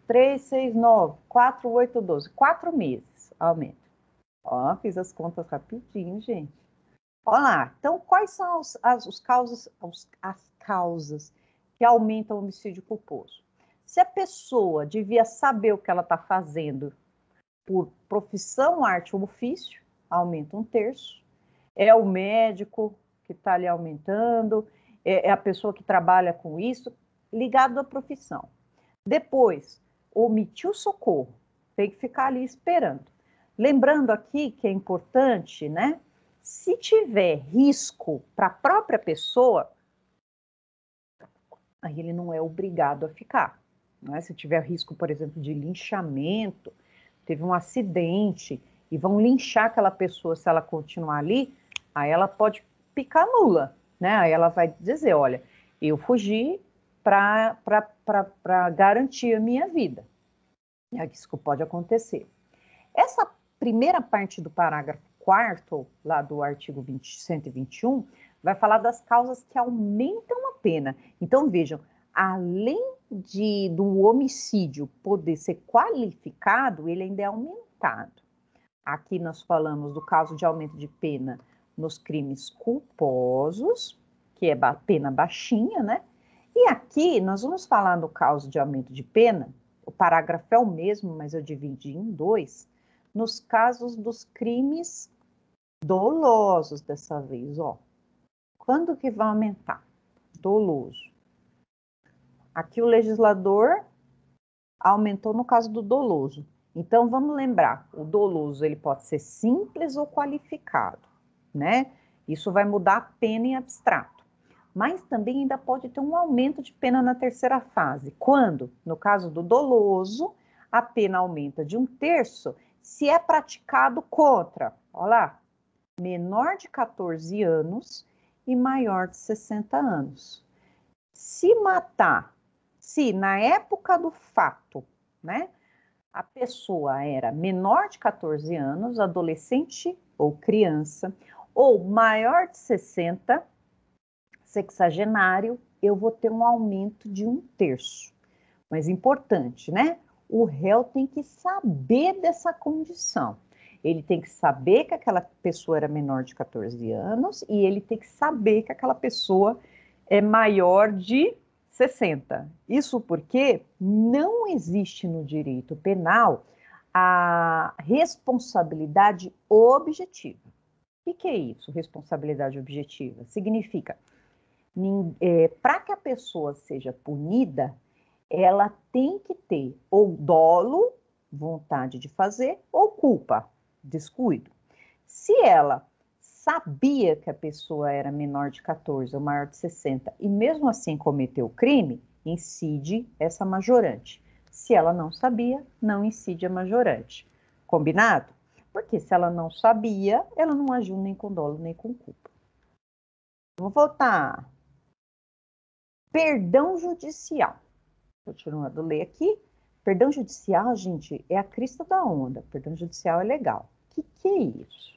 três seis nove quatro oito doze Quatro meses aumenta. Ó, fiz as contas rapidinho, gente. Olá, então quais são os, as, os causas, os, as causas que aumenta o homicídio culposo. Se a pessoa devia saber o que ela está fazendo por profissão, arte ou ofício, aumenta um terço. É o médico que está ali aumentando, é, é a pessoa que trabalha com isso, ligado à profissão. Depois, omitiu socorro, tem que ficar ali esperando. Lembrando aqui que é importante, né? Se tiver risco para a própria pessoa, aí ele não é obrigado a ficar. É? Se tiver risco, por exemplo, de linchamento, teve um acidente e vão linchar aquela pessoa se ela continuar ali, aí ela pode picar nula, né? Aí ela vai dizer, olha, eu fugi para garantir a minha vida. É isso que pode acontecer. Essa primeira parte do parágrafo quarto lá do artigo 20, 121 vai falar das causas que aumentam a pena. Então, vejam, além de do homicídio poder ser qualificado, ele ainda é aumentado. Aqui nós falamos do caso de aumento de pena nos crimes culposos, que é pena baixinha, né? E aqui nós vamos falar do caso de aumento de pena, o parágrafo é o mesmo, mas eu dividi em dois, nos casos dos crimes dolosos dessa vez, ó quando que vai aumentar? Doloso. Aqui o legislador aumentou no caso do doloso. Então vamos lembrar, o doloso ele pode ser simples ou qualificado, né? Isso vai mudar a pena em abstrato. Mas também ainda pode ter um aumento de pena na terceira fase. Quando, no caso do doloso, a pena aumenta de um terço se é praticado contra, olha lá, menor de 14 anos e maior de 60 anos. Se matar, se na época do fato, né, a pessoa era menor de 14 anos, adolescente ou criança, ou maior de 60, sexagenário, eu vou ter um aumento de um terço. Mas importante, né? O réu tem que saber dessa condição. Ele tem que saber que aquela pessoa era menor de 14 anos e ele tem que saber que aquela pessoa é maior de 60. Isso porque não existe no direito penal a responsabilidade objetiva. O que, é isso, responsabilidade objetiva? Significa, é, para que a pessoa seja punida, ela tem que ter ou dolo, vontade de fazer, ou culpa descuido. Se ela sabia que a pessoa era menor de 14 ou maior de 60 e mesmo assim cometeu o crime, incide essa majorante. Se ela não sabia, não incide a majorante. Combinado? Porque se ela não sabia, ela não agiu nem com dolo nem com culpa. Vou voltar. Perdão judicial. Continuando a ler aqui. Perdão judicial, gente, é a crista da onda. Perdão judicial é legal. O que, que é isso?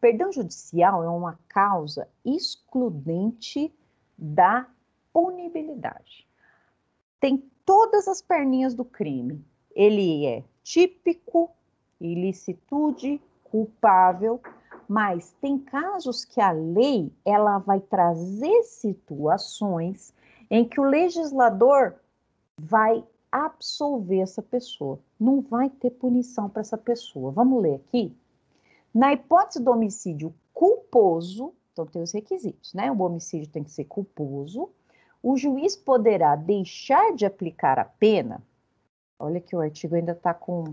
Perdão judicial é uma causa excludente da punibilidade. Tem todas as perninhas do crime. Ele é típico, ilicitude, culpável, mas tem casos que a lei ela vai trazer situações em que o legislador vai absolver essa pessoa. Não vai ter punição para essa pessoa. Vamos ler aqui. Na hipótese do homicídio culposo, então tem os requisitos, né? O homicídio tem que ser culposo. O juiz poderá deixar de aplicar a pena. Olha que o artigo ainda está com.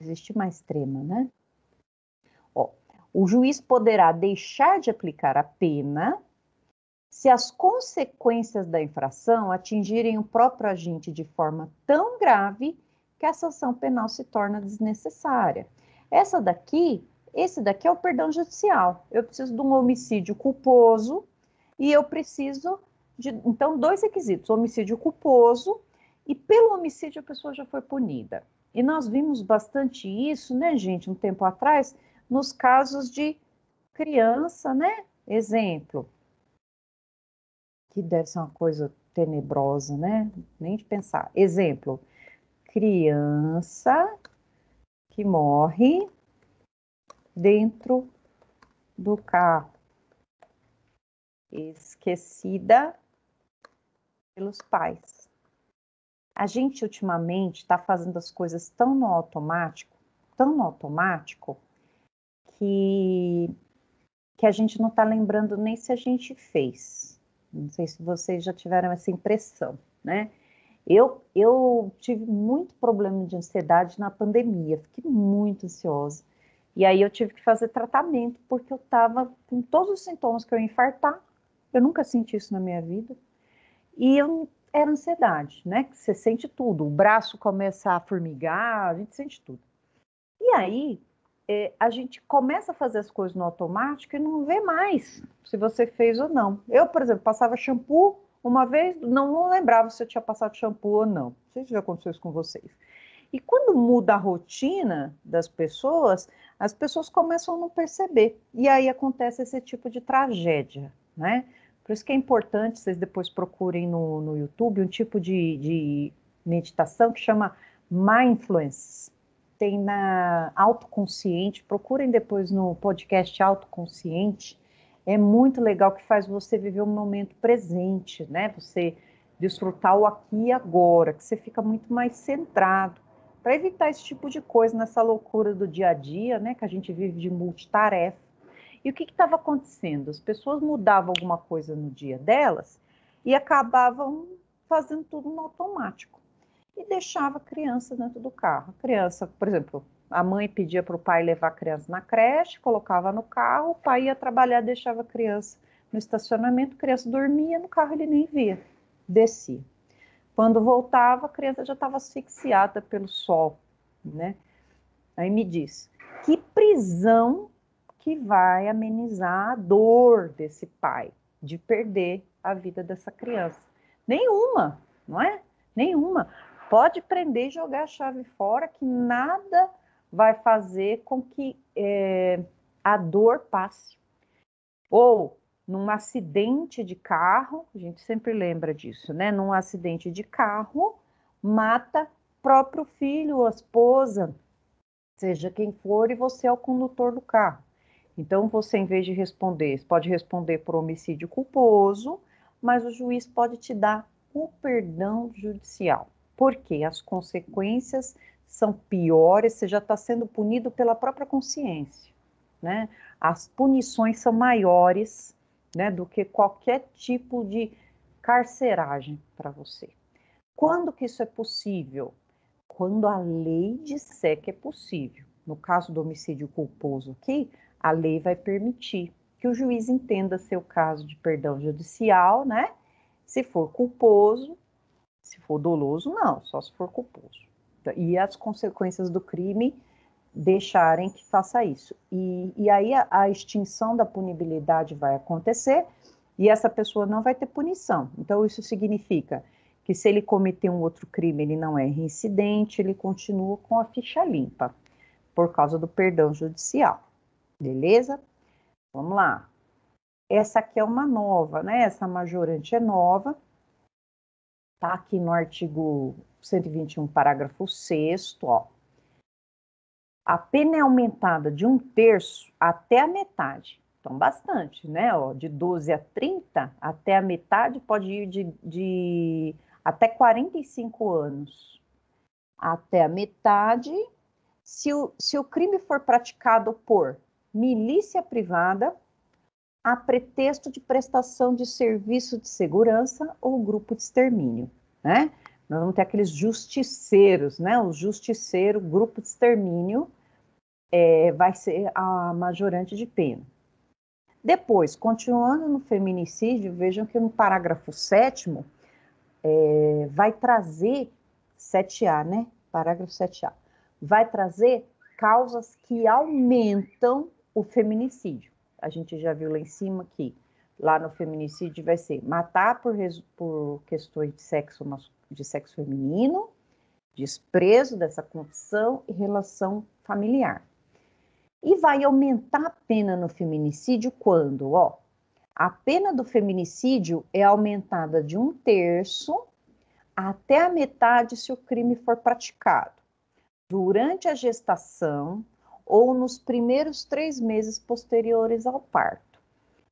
Existe mais trema, né? Ó, o juiz poderá deixar de aplicar a pena se as consequências da infração atingirem o próprio agente de forma tão grave que a sanção penal se torna desnecessária. Essa daqui, esse daqui é o perdão judicial. Eu preciso de um homicídio culposo e eu preciso de, então, dois requisitos: homicídio culposo e pelo homicídio a pessoa já foi punida. E nós vimos bastante isso, né, gente, um tempo atrás, nos casos de criança, né? Exemplo, que deve ser uma coisa tenebrosa, né? Nem de pensar. Exemplo: criança que morre dentro do carro, esquecida pelos pais. A gente ultimamente está fazendo as coisas tão no automático, tão no automático, que, que a gente não está lembrando nem se a gente fez não sei se vocês já tiveram essa impressão, né? Eu, eu tive muito problema de ansiedade na pandemia, fiquei muito ansiosa. E aí eu tive que fazer tratamento, porque eu estava com todos os sintomas que eu ia infartar. Eu nunca senti isso na minha vida. E eu, era ansiedade, né? Que você sente tudo. O braço começa a formigar, a gente sente tudo. E aí, é, a gente começa a fazer as coisas no automático e não vê mais se você fez ou não. Eu, por exemplo, passava shampoo uma vez, não, não lembrava se eu tinha passado shampoo ou não. Não sei se já aconteceu isso com vocês. E quando muda a rotina das pessoas, as pessoas começam a não perceber. E aí acontece esse tipo de tragédia, né? Por isso que é importante vocês depois procurem no, no YouTube um tipo de, de meditação que chama mindfulness, tem na Autoconsciente, procurem depois no podcast Autoconsciente, é muito legal que faz você viver o momento presente, né? Você desfrutar o aqui e agora, que você fica muito mais centrado, para evitar esse tipo de coisa nessa loucura do dia a dia, né? Que a gente vive de multitarefa. E o que estava acontecendo? As pessoas mudavam alguma coisa no dia delas e acabavam fazendo tudo no automático e deixava a criança dentro do carro. A criança, por exemplo, a mãe pedia para o pai levar a criança na creche, colocava no carro, o pai ia trabalhar, deixava a criança no estacionamento, a criança dormia, no carro ele nem via, descia. Quando voltava, a criança já estava asfixiada pelo sol, né? Aí me diz, que prisão que vai amenizar a dor desse pai de perder a vida dessa criança? Nenhuma, não é? Nenhuma. Pode prender e jogar a chave fora, que nada vai fazer com que é, a dor passe. Ou num acidente de carro, a gente sempre lembra disso, né? Num acidente de carro, mata próprio filho, a esposa, seja quem for, e você é o condutor do carro. Então, você, em vez de responder, pode responder por homicídio culposo, mas o juiz pode te dar o perdão judicial porque as consequências são piores, você já está sendo punido pela própria consciência. Né? As punições são maiores né, do que qualquer tipo de carceragem para você. Quando que isso é possível? Quando a lei disser que é possível. No caso do homicídio culposo aqui, a lei vai permitir que o juiz entenda seu caso de perdão judicial, né? Se for culposo, se for doloso, não, só se for culposo. E as consequências do crime deixarem que faça isso. E, e aí a, a extinção da punibilidade vai acontecer e essa pessoa não vai ter punição. Então, isso significa que se ele cometer um outro crime, ele não é reincidente, ele continua com a ficha limpa por causa do perdão judicial. Beleza? Vamos lá. Essa aqui é uma nova, né? Essa majorante é nova tá aqui no artigo 121, parágrafo 6, ó. A pena é aumentada de um terço até a metade. Então, bastante, né? Ó, de 12 a 30, até a metade pode ir de, de até 45 anos. Até a metade, se o, se o crime for praticado por milícia privada, a pretexto de prestação de serviço de segurança ou grupo de extermínio, né? Nós vamos ter aqueles justiceiros, né? O justiceiro, grupo de extermínio, é, vai ser a majorante de pena. Depois, continuando no feminicídio, vejam que no parágrafo 7 é, vai trazer 7A, né? Parágrafo 7A. Vai trazer causas que aumentam o feminicídio a gente já viu lá em cima que lá no feminicídio vai ser matar por, por questões de sexo, de sexo feminino, desprezo dessa condição e relação familiar. E vai aumentar a pena no feminicídio quando, ó, a pena do feminicídio é aumentada de um terço até a metade se o crime for praticado durante a gestação, ou nos primeiros três meses posteriores ao parto.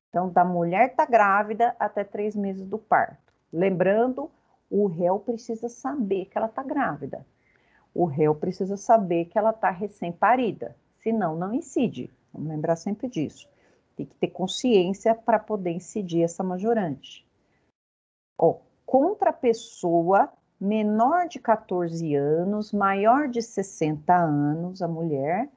Então, da mulher está grávida até três meses do parto. Lembrando, o réu precisa saber que ela está grávida. O réu precisa saber que ela está recém-parida, senão não incide. Vamos lembrar sempre disso. Tem que ter consciência para poder incidir essa majorante. Ó, contra a pessoa menor de 14 anos, maior de 60 anos, a mulher,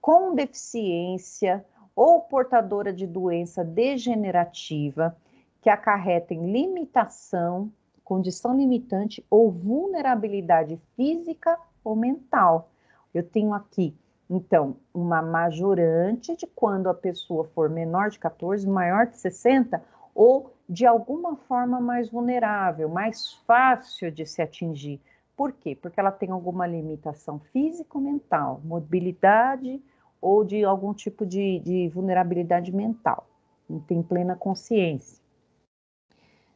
com deficiência ou portadora de doença degenerativa que acarretem limitação, condição limitante ou vulnerabilidade física ou mental. Eu tenho aqui, então, uma majorante de quando a pessoa for menor de 14, maior de 60 ou de alguma forma mais vulnerável, mais fácil de se atingir por quê? Porque ela tem alguma limitação físico-mental, mobilidade ou de algum tipo de, de vulnerabilidade mental. Não tem plena consciência.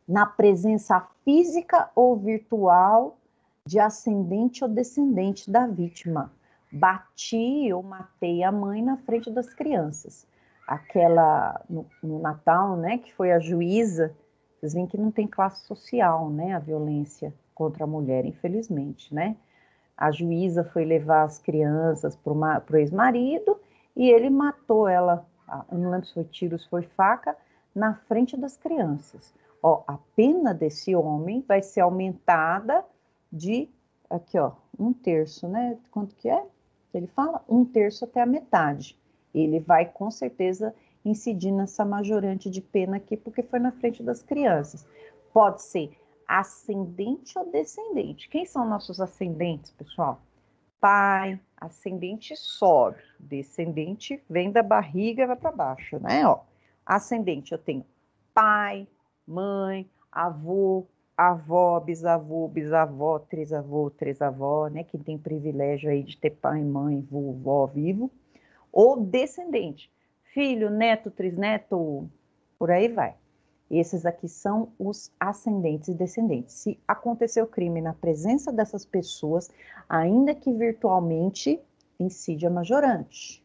Na presença física ou virtual de ascendente ou descendente da vítima. Bati ou matei a mãe na frente das crianças. Aquela no, no Natal, né, que foi a juíza, vocês veem que não tem classe social, né, a violência contra a mulher, infelizmente, né? A juíza foi levar as crianças para o ex-marido e ele matou ela, não lembro se foi tiros, foi faca, na frente das crianças. Ó, a pena desse homem vai ser aumentada de, aqui ó, um terço, né? Quanto que é? Ele fala um terço até a metade. Ele vai com certeza incidir nessa majorante de pena aqui, porque foi na frente das crianças. Pode ser ascendente ou descendente. Quem são nossos ascendentes, pessoal? Pai, ascendente sobe, descendente vem da barriga vai para baixo, né? Ó, ascendente eu tenho pai, mãe, avô, avó, bisavô, bisavó, trisavô, trisavó, né? Quem tem privilégio aí de ter pai, mãe, vovó vivo, ou descendente, filho, neto, trisneto, por aí vai. Esses aqui são os ascendentes e descendentes. Se aconteceu crime na presença dessas pessoas, ainda que virtualmente, incide a majorante.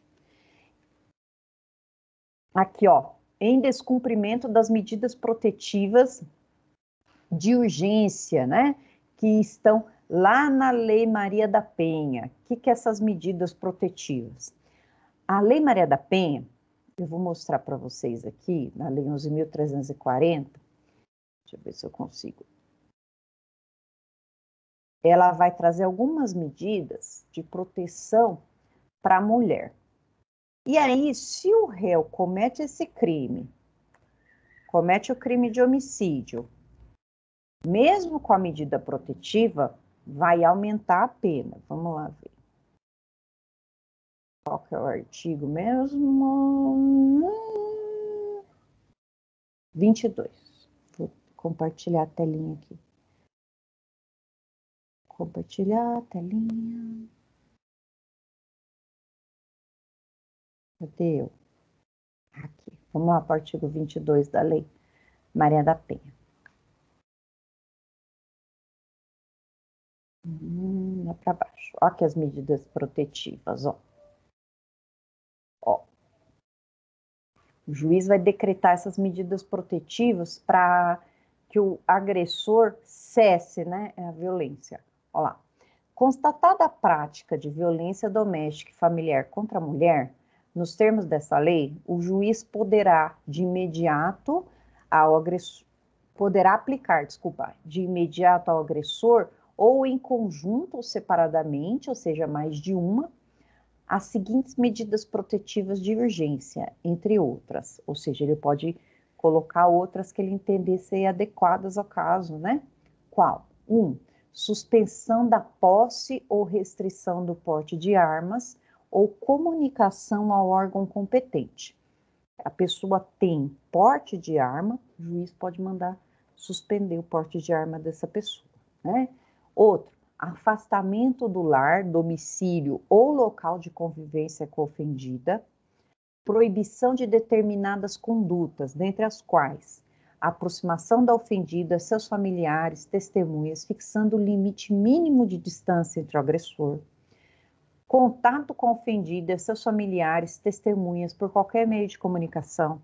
Aqui, ó, em descumprimento das medidas protetivas de urgência, né, que estão lá na Lei Maria da Penha. O que, que é essas medidas protetivas? A Lei Maria da Penha eu vou mostrar para vocês aqui, na Lei 11.340, deixa eu ver se eu consigo. Ela vai trazer algumas medidas de proteção para a mulher. E aí, se o réu comete esse crime, comete o crime de homicídio, mesmo com a medida protetiva, vai aumentar a pena. Vamos lá ver qual que é o artigo mesmo? 22. Hum. Vou compartilhar a telinha aqui. Compartilhar a telinha. Cadê eu? Aqui. Vamos lá para o artigo 22 da lei Maria da Penha. Hum, para baixo. Olha aqui as medidas protetivas, ó. O juiz vai decretar essas medidas protetivas para que o agressor cesse né, a violência. Olha lá. Constatada a prática de violência doméstica e familiar contra a mulher, nos termos dessa lei, o juiz poderá de imediato ao agressor poderá aplicar, desculpa, de imediato ao agressor ou em conjunto ou separadamente, ou seja, mais de uma, as seguintes medidas protetivas de urgência, entre outras. Ou seja, ele pode colocar outras que ele entender ser adequadas ao caso, né? Qual? Um, suspensão da posse ou restrição do porte de armas ou comunicação ao órgão competente. A pessoa tem porte de arma, o juiz pode mandar suspender o porte de arma dessa pessoa, né? Outro, afastamento do lar, domicílio ou local de convivência com ofendida, proibição de determinadas condutas, dentre as quais a aproximação da ofendida, seus familiares, testemunhas, fixando o limite mínimo de distância entre o agressor, contato com a ofendida, seus familiares, testemunhas, por qualquer meio de comunicação.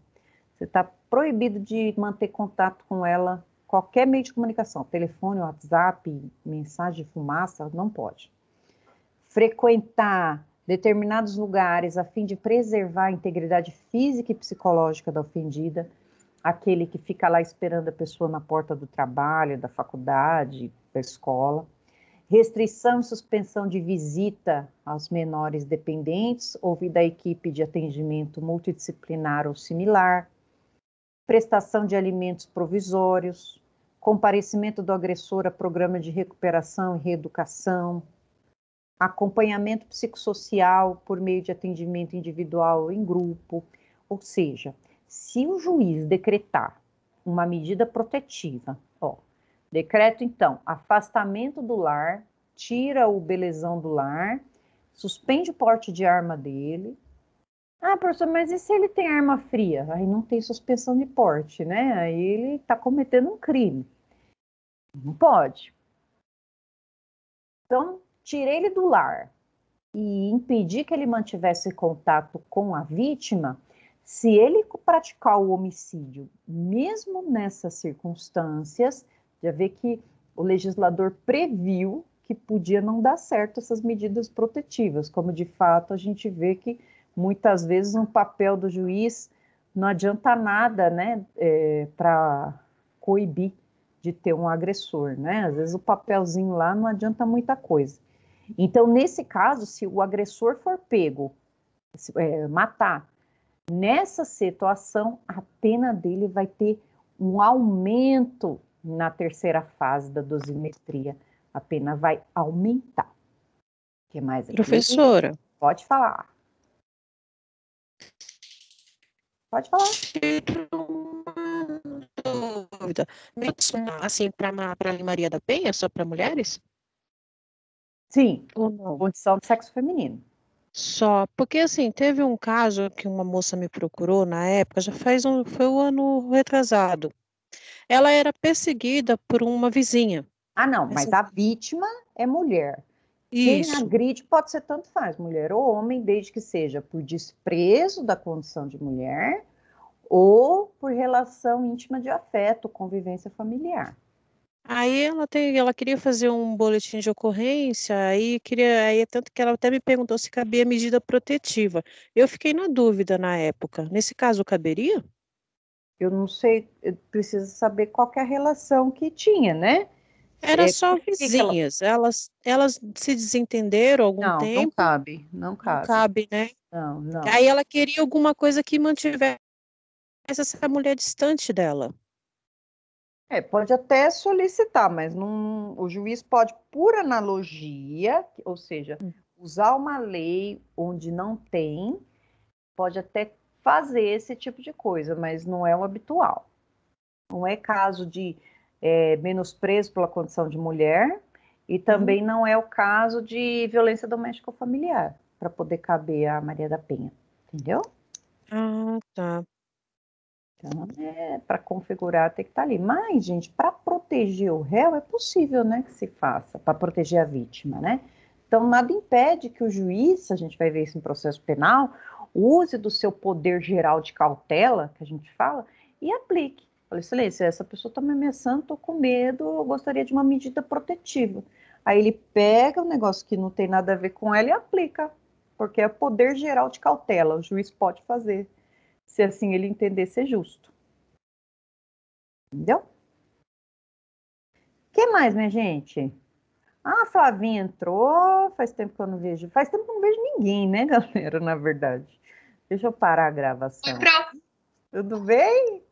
Você está proibido de manter contato com ela qualquer meio de comunicação, telefone, WhatsApp, mensagem de fumaça, não pode. Frequentar determinados lugares a fim de preservar a integridade física e psicológica da ofendida, aquele que fica lá esperando a pessoa na porta do trabalho, da faculdade, da escola. Restrição e suspensão de visita aos menores dependentes ou da equipe de atendimento multidisciplinar ou similar prestação de alimentos provisórios, comparecimento do agressor a programa de recuperação e reeducação, acompanhamento psicossocial por meio de atendimento individual em grupo. Ou seja, se o juiz decretar uma medida protetiva, ó, decreto então afastamento do lar, tira o belezão do lar, suspende o porte de arma dele, ah, professor, mas e se ele tem arma fria? Aí não tem suspensão de porte, né? Aí ele está cometendo um crime. Não pode. Então, tirei ele do lar e impedi que ele mantivesse contato com a vítima, se ele praticar o homicídio, mesmo nessas circunstâncias, já vê que o legislador previu que podia não dar certo essas medidas protetivas, como de fato a gente vê que muitas vezes um papel do juiz não adianta nada, né, é, para coibir de ter um agressor, né? Às vezes o papelzinho lá não adianta muita coisa. Então, nesse caso, se o agressor for pego, se, é, matar, nessa situação, a pena dele vai ter um aumento na terceira fase da dosimetria. A pena vai aumentar. O que mais? Aqui? Professora. Pode falar. Pode falar. Dúvida. Assim, para a Maria da Penha, só para mulheres? Sim, ou não? Condição do sexo feminino. Só, porque assim, teve um caso que uma moça me procurou na época, já faz um, foi um ano retrasado. Ela era perseguida por uma vizinha. Ah, não, mas a vítima é mulher. Isso. Quem agride pode ser tanto faz, mulher ou homem, desde que seja por desprezo da condição de mulher ou por relação íntima de afeto, convivência familiar. Aí ela tem, ela queria fazer um boletim de ocorrência, aí queria, aí é tanto que ela até me perguntou se cabia medida protetiva. Eu fiquei na dúvida na época. Nesse caso caberia? Eu não sei, precisa saber qual é a relação que tinha, né? Era é, só vizinhas. Ela... Elas, elas se desentenderam algum não, tempo. Não cabe, não cabe. Não cabe, né? Não, não. Aí ela queria alguma coisa que mantivesse essa mulher distante dela. É, pode até solicitar, mas não, o juiz pode, por analogia, ou seja, hum. usar uma lei onde não tem, pode até fazer esse tipo de coisa, mas não é o habitual. Não é caso de é, menosprezo pela condição de mulher, e uhum. também uhum. não é o caso de violência doméstica ou familiar, para poder caber a Maria da Penha, entendeu? Ah, tá. Então, é, para configurar tem que estar tá ali. Mas, gente, para proteger o réu é possível, né, que se faça, para proteger a vítima, né? Então, nada impede que o juiz, a gente vai ver isso em processo penal, use do seu poder geral de cautela, que a gente fala, e aplique. Falei, excelência, essa pessoa está me ameaçando, estou com medo, eu gostaria de uma medida protetiva. Aí ele pega um negócio que não tem nada a ver com ela e aplica, porque é poder geral de cautela, o juiz pode fazer, se assim ele entender ser justo. Entendeu? que mais, minha gente? Ah, a Flavinha entrou, faz tempo que eu não vejo. Faz tempo que eu não vejo ninguém, né, <laughs> galera, na verdade. Deixa eu parar a gravação. Tudo bem?